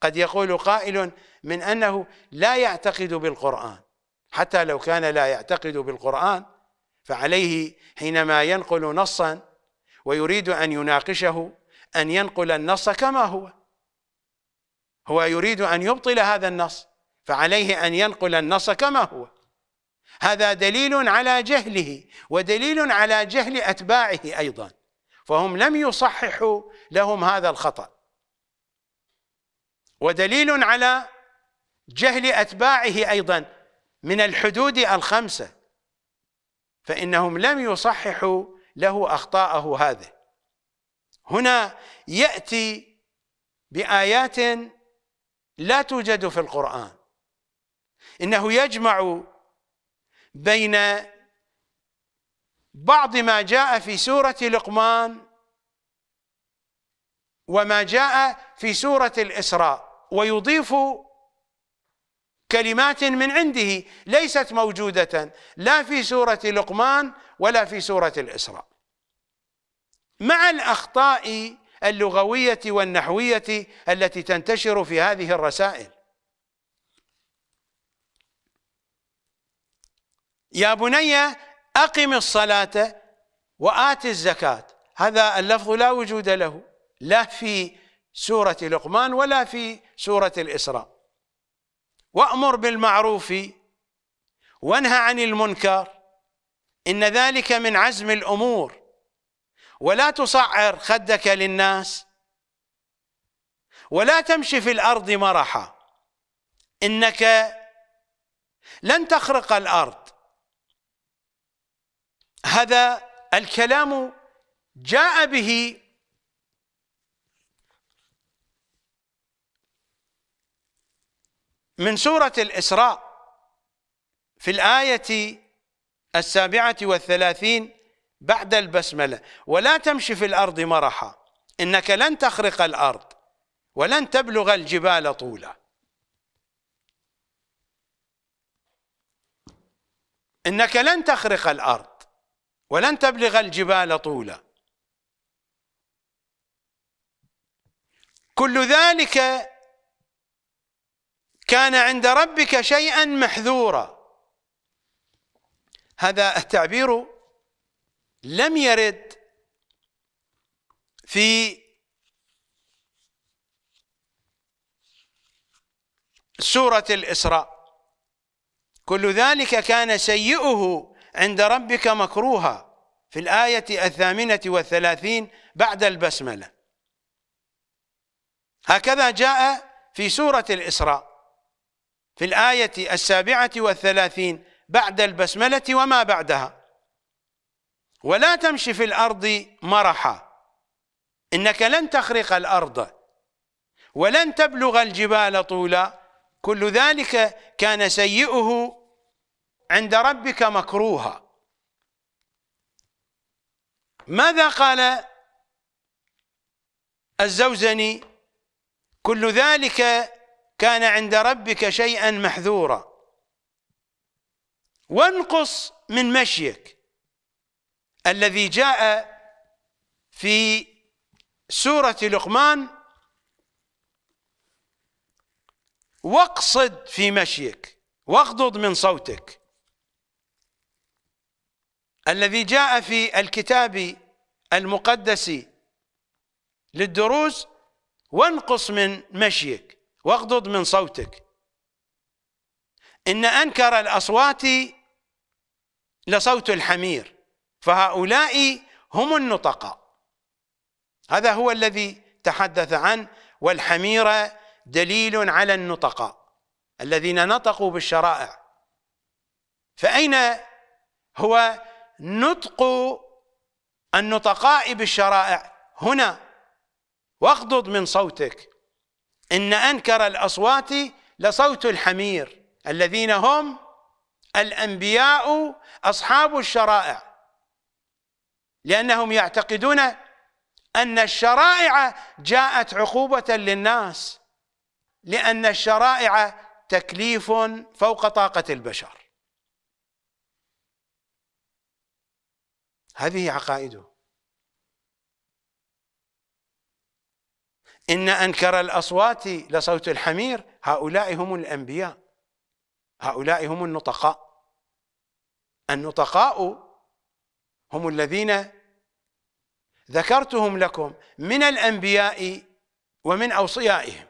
قد يقول قائل من أنه لا يعتقد بالقرآن حتى لو كان لا يعتقد بالقرآن فعليه حينما ينقل نصا ويريد أن يناقشه أن ينقل النص كما هو هو يريد أن يبطل هذا النص فعليه أن ينقل النص كما هو هذا دليل على جهله ودليل على جهل أتباعه أيضا فهم لم يصححوا لهم هذا الخطأ ودليل على جهل أتباعه أيضا من الحدود الخمسة فإنهم لم يصححوا له أخطاءه هذه هنا يأتي بآيات لا توجد في القرآن إنه يجمع بين بعض ما جاء في سورة لقمان وما جاء في سورة الإسراء ويضيف كلمات من عنده ليست موجودة لا في سورة لقمان ولا في سورة الإسراء مع الأخطاء اللغوية والنحوية التي تنتشر في هذه الرسائل يا بني أقم الصلاة وآت الزكاة هذا اللفظ لا وجود له لا في سورة لقمان ولا في سورة الإسراء وأمر بالمعروف وانهى عن المنكر إن ذلك من عزم الأمور ولا تصعر خدك للناس ولا تمشي في الأرض مرحا إنك لن تخرق الأرض هذا الكلام جاء به من سورة الإسراء في الآية السابعة والثلاثين بعد البسملة ولا تمش في الأرض مرحا إنك لن تخرق الأرض ولن تبلغ الجبال طولا إنك لن تخرق الأرض ولن تبلغ الجبال طولا كل ذلك كان عند ربك شيئا محذورا هذا التعبير لم يرد في سورة الإسراء كل ذلك كان سيئه عند ربك مكروها في الآية الثامنة والثلاثين بعد البسملة هكذا جاء في سورة الإسراء في الآية السابعة والثلاثين بعد البسملة وما بعدها ولا تمشي في الأرض مرحا إنك لن تخرق الأرض ولن تبلغ الجبال طولا كل ذلك كان سيئه عند ربك مكروها ماذا قال الزوزني كل ذلك كان عند ربك شيئا محذورا وانقص من مشيك الذي جاء في سورة لقمان واقصد في مشيك واغضض من صوتك الذي جاء في الكتاب المقدس للدروس وانقص من مشيك واغضض من صوتك إن أنكر الأصوات لصوت الحمير فهؤلاء هم النطقاء هذا هو الذي تحدث عنه والحمير دليل على النطقاء الذين نطقوا بالشرائع فأين هو نطق النطقاء بالشرائع هنا واخضض من صوتك إن أنكر الأصوات لصوت الحمير الذين هم الأنبياء أصحاب الشرائع لأنهم يعتقدون أن الشرائع جاءت عقوبة للناس لأن الشرائع تكليف فوق طاقة البشر هذه عقائده إن أنكر الأصوات لصوت الحمير هؤلاء هم الأنبياء هؤلاء هم النطقاء النطقاء هم الذين ذكرتهم لكم من الأنبياء ومن أوصيائهم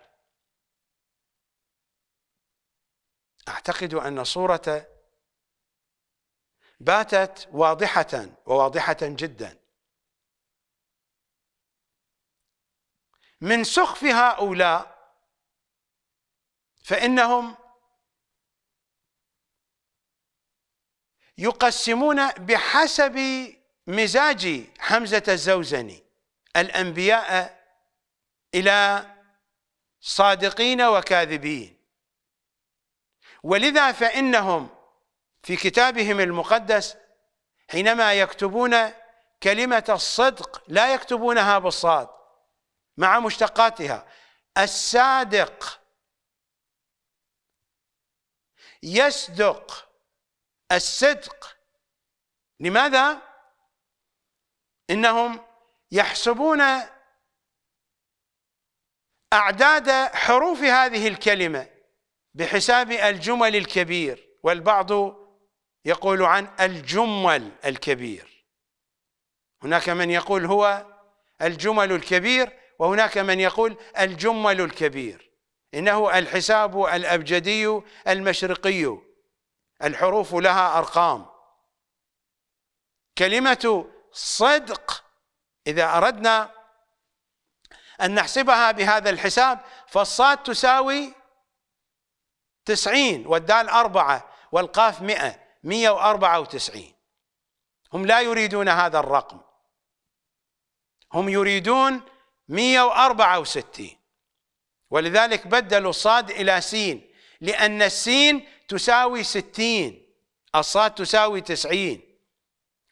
أعتقد أن صورة باتت واضحة وواضحة جدا من سخف هؤلاء فإنهم يقسمون بحسب مزاج حمزة الزوزني الأنبياء إلى صادقين وكاذبين ولذا فإنهم في كتابهم المقدس حينما يكتبون كلمة الصدق لا يكتبونها بالصاد مع مشتقاتها الصادق يصدق الصدق لماذا؟ إنهم يحسبون أعداد حروف هذه الكلمة بحساب الجمل الكبير والبعض يقول عن الجمل الكبير هناك من يقول هو الجمل الكبير وهناك من يقول الجمل الكبير إنه الحساب الأبجدي المشرقي الحروف لها أرقام كلمة صدق إذا أردنا أن نحسبها بهذا الحساب فالصاد تساوي تسعين والدال أربعة والقاف مئة 194 هم لا يريدون هذا الرقم هم يريدون 164 ولذلك بدلوا الصاد إلى سين لأن السين تساوي 60 الصاد تساوي 90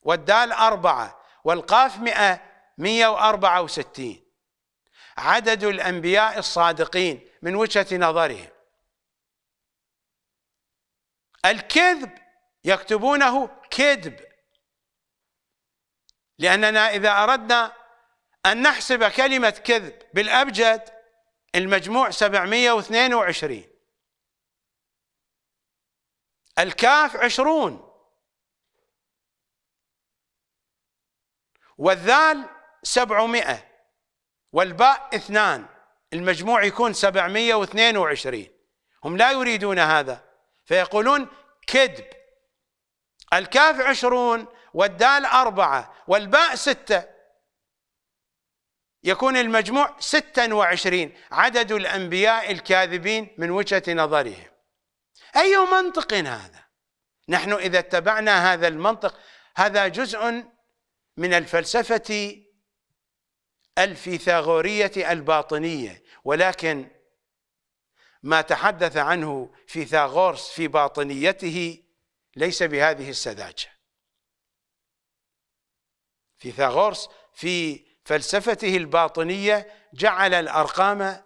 والدال أربعة والقاف 100 164 عدد الأنبياء الصادقين من وجهة نظرهم الكذب يكتبونه كذب لأننا إذا أردنا أن نحسب كلمة كذب بالأبجد المجموع 722 الكاف 20 والذال 700 والباء اثنان المجموع يكون 722 هم لا يريدون هذا فيقولون كذب الكاف عشرون والدال أربعة والباء ستة يكون المجموع ستا وعشرين عدد الأنبياء الكاذبين من وجهة نظرهم أي منطق هذا نحن إذا اتبعنا هذا المنطق هذا جزء من الفلسفة الفيثاغورية الباطنية ولكن ما تحدث عنه فيثاغورس في باطنيته ليس بهذه السذاجة فيثاغورس في فلسفته الباطنية جعل الأرقام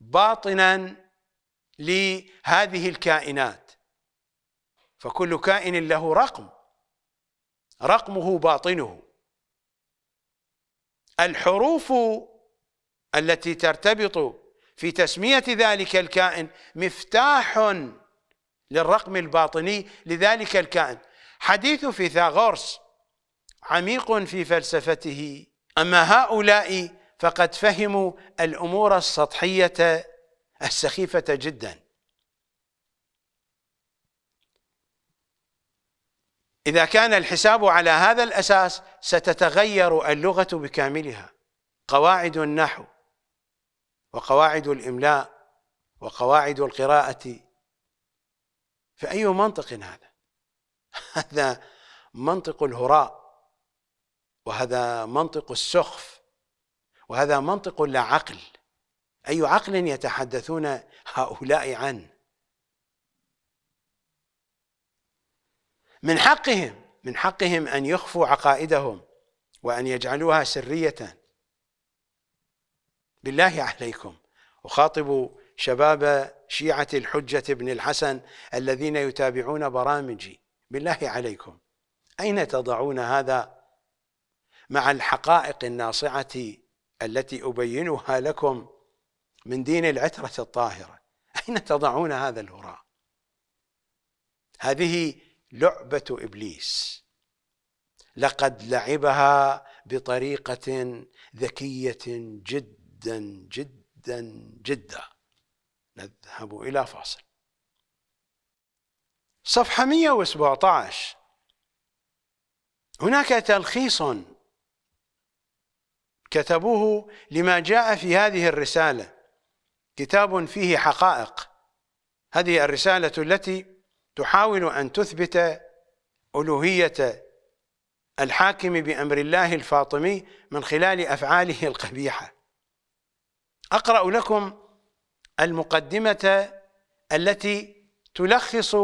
باطنا لهذه الكائنات فكل كائن له رقم رقمه باطنه الحروف التي ترتبط في تسمية ذلك الكائن مفتاح للرقم الباطني لذلك الكائن حديث فيثاغورس عميق في فلسفته أما هؤلاء فقد فهموا الأمور السطحية السخيفة جدا إذا كان الحساب على هذا الأساس ستتغير اللغة بكاملها قواعد النحو وقواعد الإملاء وقواعد القراءة فأي منطق هذا هذا منطق الهراء وهذا منطق السخف وهذا منطق لا عقل أي عقل يتحدثون هؤلاء عن من حقهم من حقهم أن يخفوا عقائدهم وأن يجعلوها سرية بالله عليكم أخاطب شباب شيعة الحجة بن الحسن الذين يتابعون برامجي بالله عليكم أين تضعون هذا مع الحقائق الناصعة التي أبينها لكم من دين العترة الطاهرة أين تضعون هذا الهراء هذه لعبة إبليس لقد لعبها بطريقة ذكية جدا جدا جدا نذهب إلى فاصل صفحة 117 هناك تلخيص كتبوه لما جاء في هذه الرسالة كتاب فيه حقائق هذه الرسالة التي تحاول أن تثبت ألوهية الحاكم بأمر الله الفاطمي من خلال أفعاله القبيحة أقرأ لكم المقدمة التي تلخص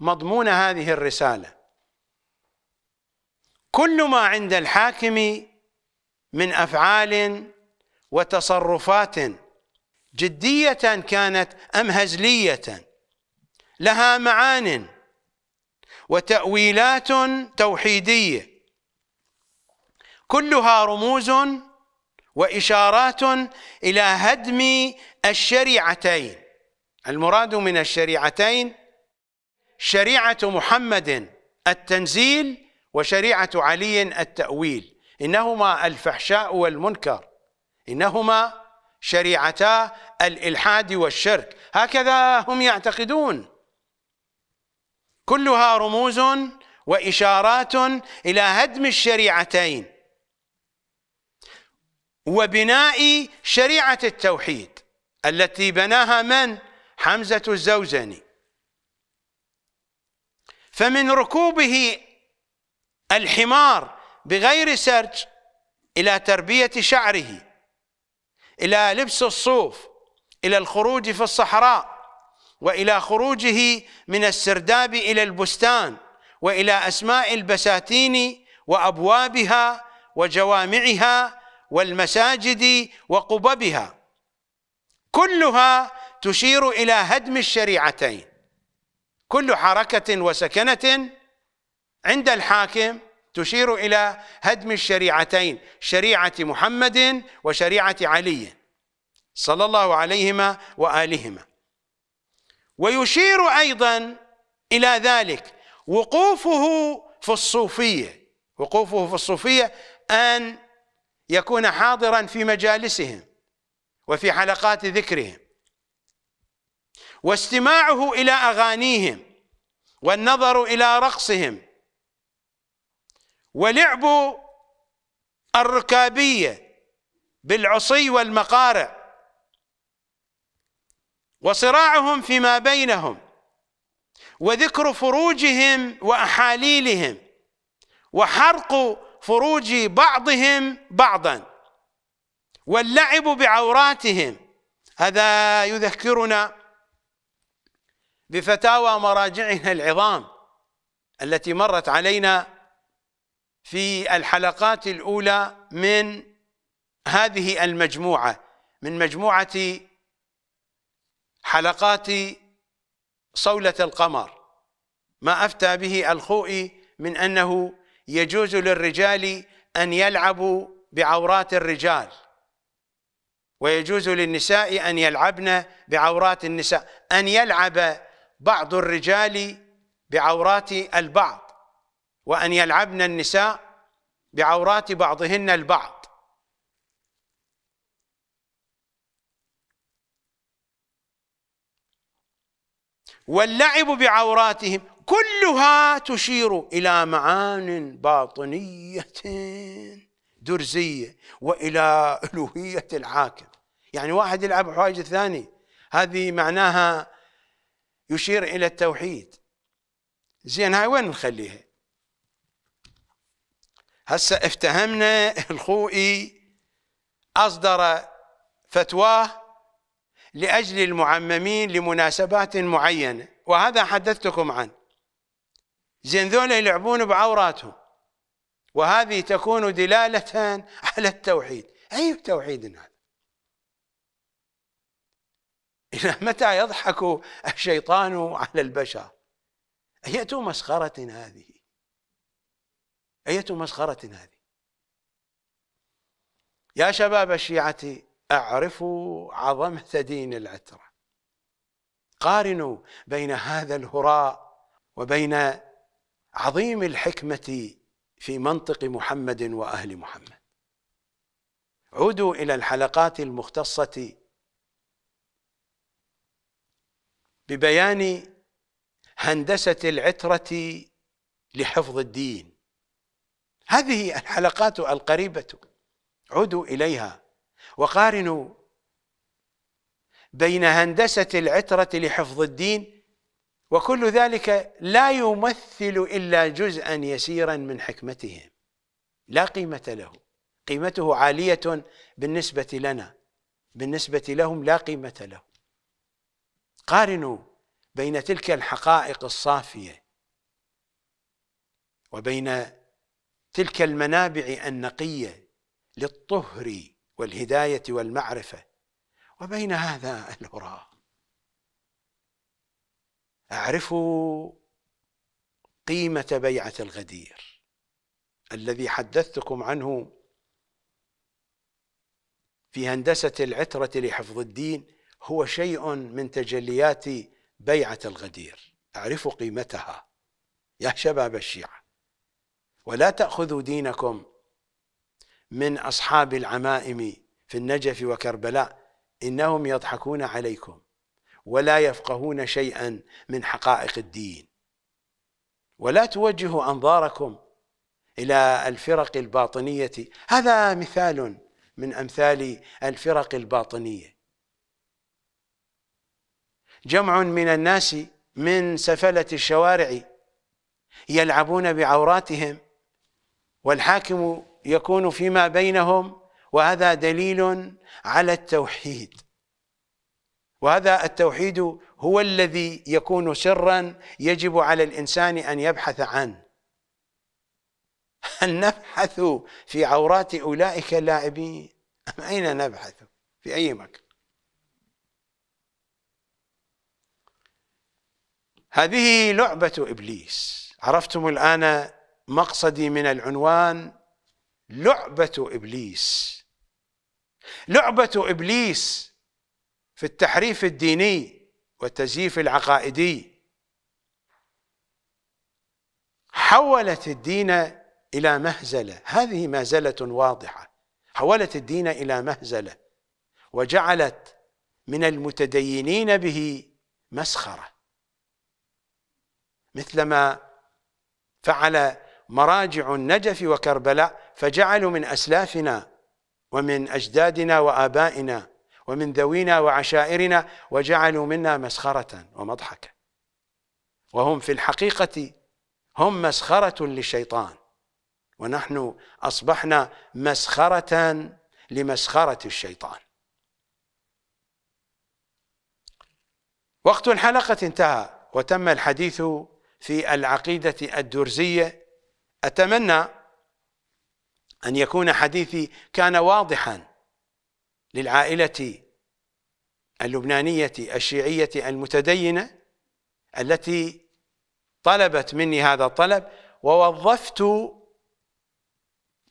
مضمون هذه الرسالة كل ما عند الحاكم من أفعال وتصرفات جدية كانت أم هزلية لها معان وتأويلات توحيدية كلها رموز وإشارات إلى هدم الشريعتين المراد من الشريعتين شريعة محمد التنزيل وشريعة علي التأويل إنهما الفحشاء والمنكر إنهما شريعتا الإلحاد والشرك هكذا هم يعتقدون كلها رموز وإشارات إلى هدم الشريعتين وبناء شريعة التوحيد التي بناها من؟ حمزة الزوزني فمن ركوبه الحمار بغير سرج إلى تربية شعره إلى لبس الصوف إلى الخروج في الصحراء وإلى خروجه من السرداب إلى البستان وإلى أسماء البساتين وأبوابها وجوامعها والمساجد وقببها كلها تشير إلى هدم الشريعتين كل حركة وسكنة عند الحاكم تشير إلى هدم الشريعتين شريعة محمد وشريعة علي صلى الله عليهما وآلهما ويشير أيضا إلى ذلك وقوفه في الصوفية وقوفه في الصوفية أن يكون حاضرا في مجالسهم وفي حلقات ذكرهم واستماعه إلى أغانيهم والنظر إلى رقصهم ولعب الركابية بالعصي والمقارع وصراعهم فيما بينهم وذكر فروجهم وأحاليلهم وحرق فروج بعضهم بعضا واللعب بعوراتهم هذا يذكرنا بفتاوى مراجعنا العظام التي مرت علينا في الحلقات الأولى من هذه المجموعة من مجموعة حلقات صولة القمر ما أفتى به الخوئي من أنه يجوز للرجال أن يلعبوا بعورات الرجال ويجوز للنساء أن يلعبن بعورات النساء أن يلعب بعض الرجال بعورات البعض وأن يلعبن النساء بعورات بعضهن البعض واللعب بعوراتهم كلها تشير الى معان باطنيه درزيه والى الوهيه العاكر يعني واحد يلعب حوايج الثاني هذه معناها يشير الى التوحيد زين هاي وين نخليها هسه افتهمنا الخوئي اصدر فتواه لاجل المعممين لمناسبات معينه وهذا حدثتكم عنه زين ذولا يلعبون بعوراتهم وهذه تكون دلالة على التوحيد أي توحيد هذا إلى متى يضحك الشيطان على البشر أية مسخرة هذه أية مسخرة هذه يا شباب الشيعة أعرفوا عظمة دين العترة قارنوا بين هذا الهراء وبين عظيم الحكمة في منطق محمد وأهل محمد عودوا إلى الحلقات المختصة ببيان هندسة العترة لحفظ الدين هذه الحلقات القريبة عودوا إليها وقارنوا بين هندسة العترة لحفظ الدين وكل ذلك لا يمثل إلا جزءا يسيرا من حكمتهم لا قيمة له قيمته عالية بالنسبة لنا بالنسبة لهم لا قيمة له قارنوا بين تلك الحقائق الصافية وبين تلك المنابع النقية للطهر والهداية والمعرفة وبين هذا الهراء اعرفوا قيمة بيعة الغدير الذي حدثتكم عنه في هندسة العترة لحفظ الدين هو شيء من تجليات بيعة الغدير اعرفوا قيمتها يا شباب الشيعة ولا تأخذوا دينكم من أصحاب العمائم في النجف وكربلاء إنهم يضحكون عليكم ولا يفقهون شيئا من حقائق الدين ولا توجهوا أنظاركم إلى الفرق الباطنية هذا مثال من أمثال الفرق الباطنية جمع من الناس من سفلة الشوارع يلعبون بعوراتهم والحاكم يكون فيما بينهم وهذا دليل على التوحيد وهذا التوحيد هو الذي يكون سرا يجب على الانسان ان يبحث عنه هل نبحث في عورات اولئك اللاعبين ام اين نبحث في اي مكان هذه لعبه ابليس عرفتم الان مقصدي من العنوان لعبه ابليس لعبه ابليس في التحريف الديني والتزييف العقائدي حولت الدين إلى مهزلة هذه مهزلة واضحة حولت الدين إلى مهزلة وجعلت من المتدينين به مسخرة مثلما فعل مراجع النجف وكربلاء فجعلوا من أسلافنا ومن أجدادنا وآبائنا ومن ذوينا وعشائرنا وجعلوا منا مسخرة ومضحكة وهم في الحقيقة هم مسخرة للشيطان ونحن أصبحنا مسخرة لمسخرة الشيطان وقت الحلقة انتهى وتم الحديث في العقيدة الدرزية أتمنى أن يكون حديثي كان واضحا للعائلة اللبنانية الشيعية المتدينة التي طلبت مني هذا الطلب ووظفت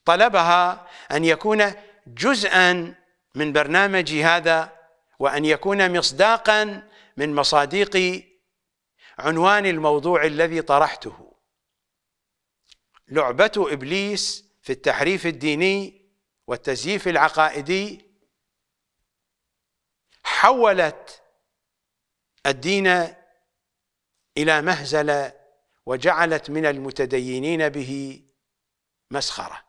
طلبها أن يكون جزءا من برنامجي هذا وأن يكون مصداقا من مصاديق عنوان الموضوع الذي طرحته لعبة إبليس في التحريف الديني والتزييف العقائدي حولت الدين إلى مهزلة وجعلت من المتدينين به مسخره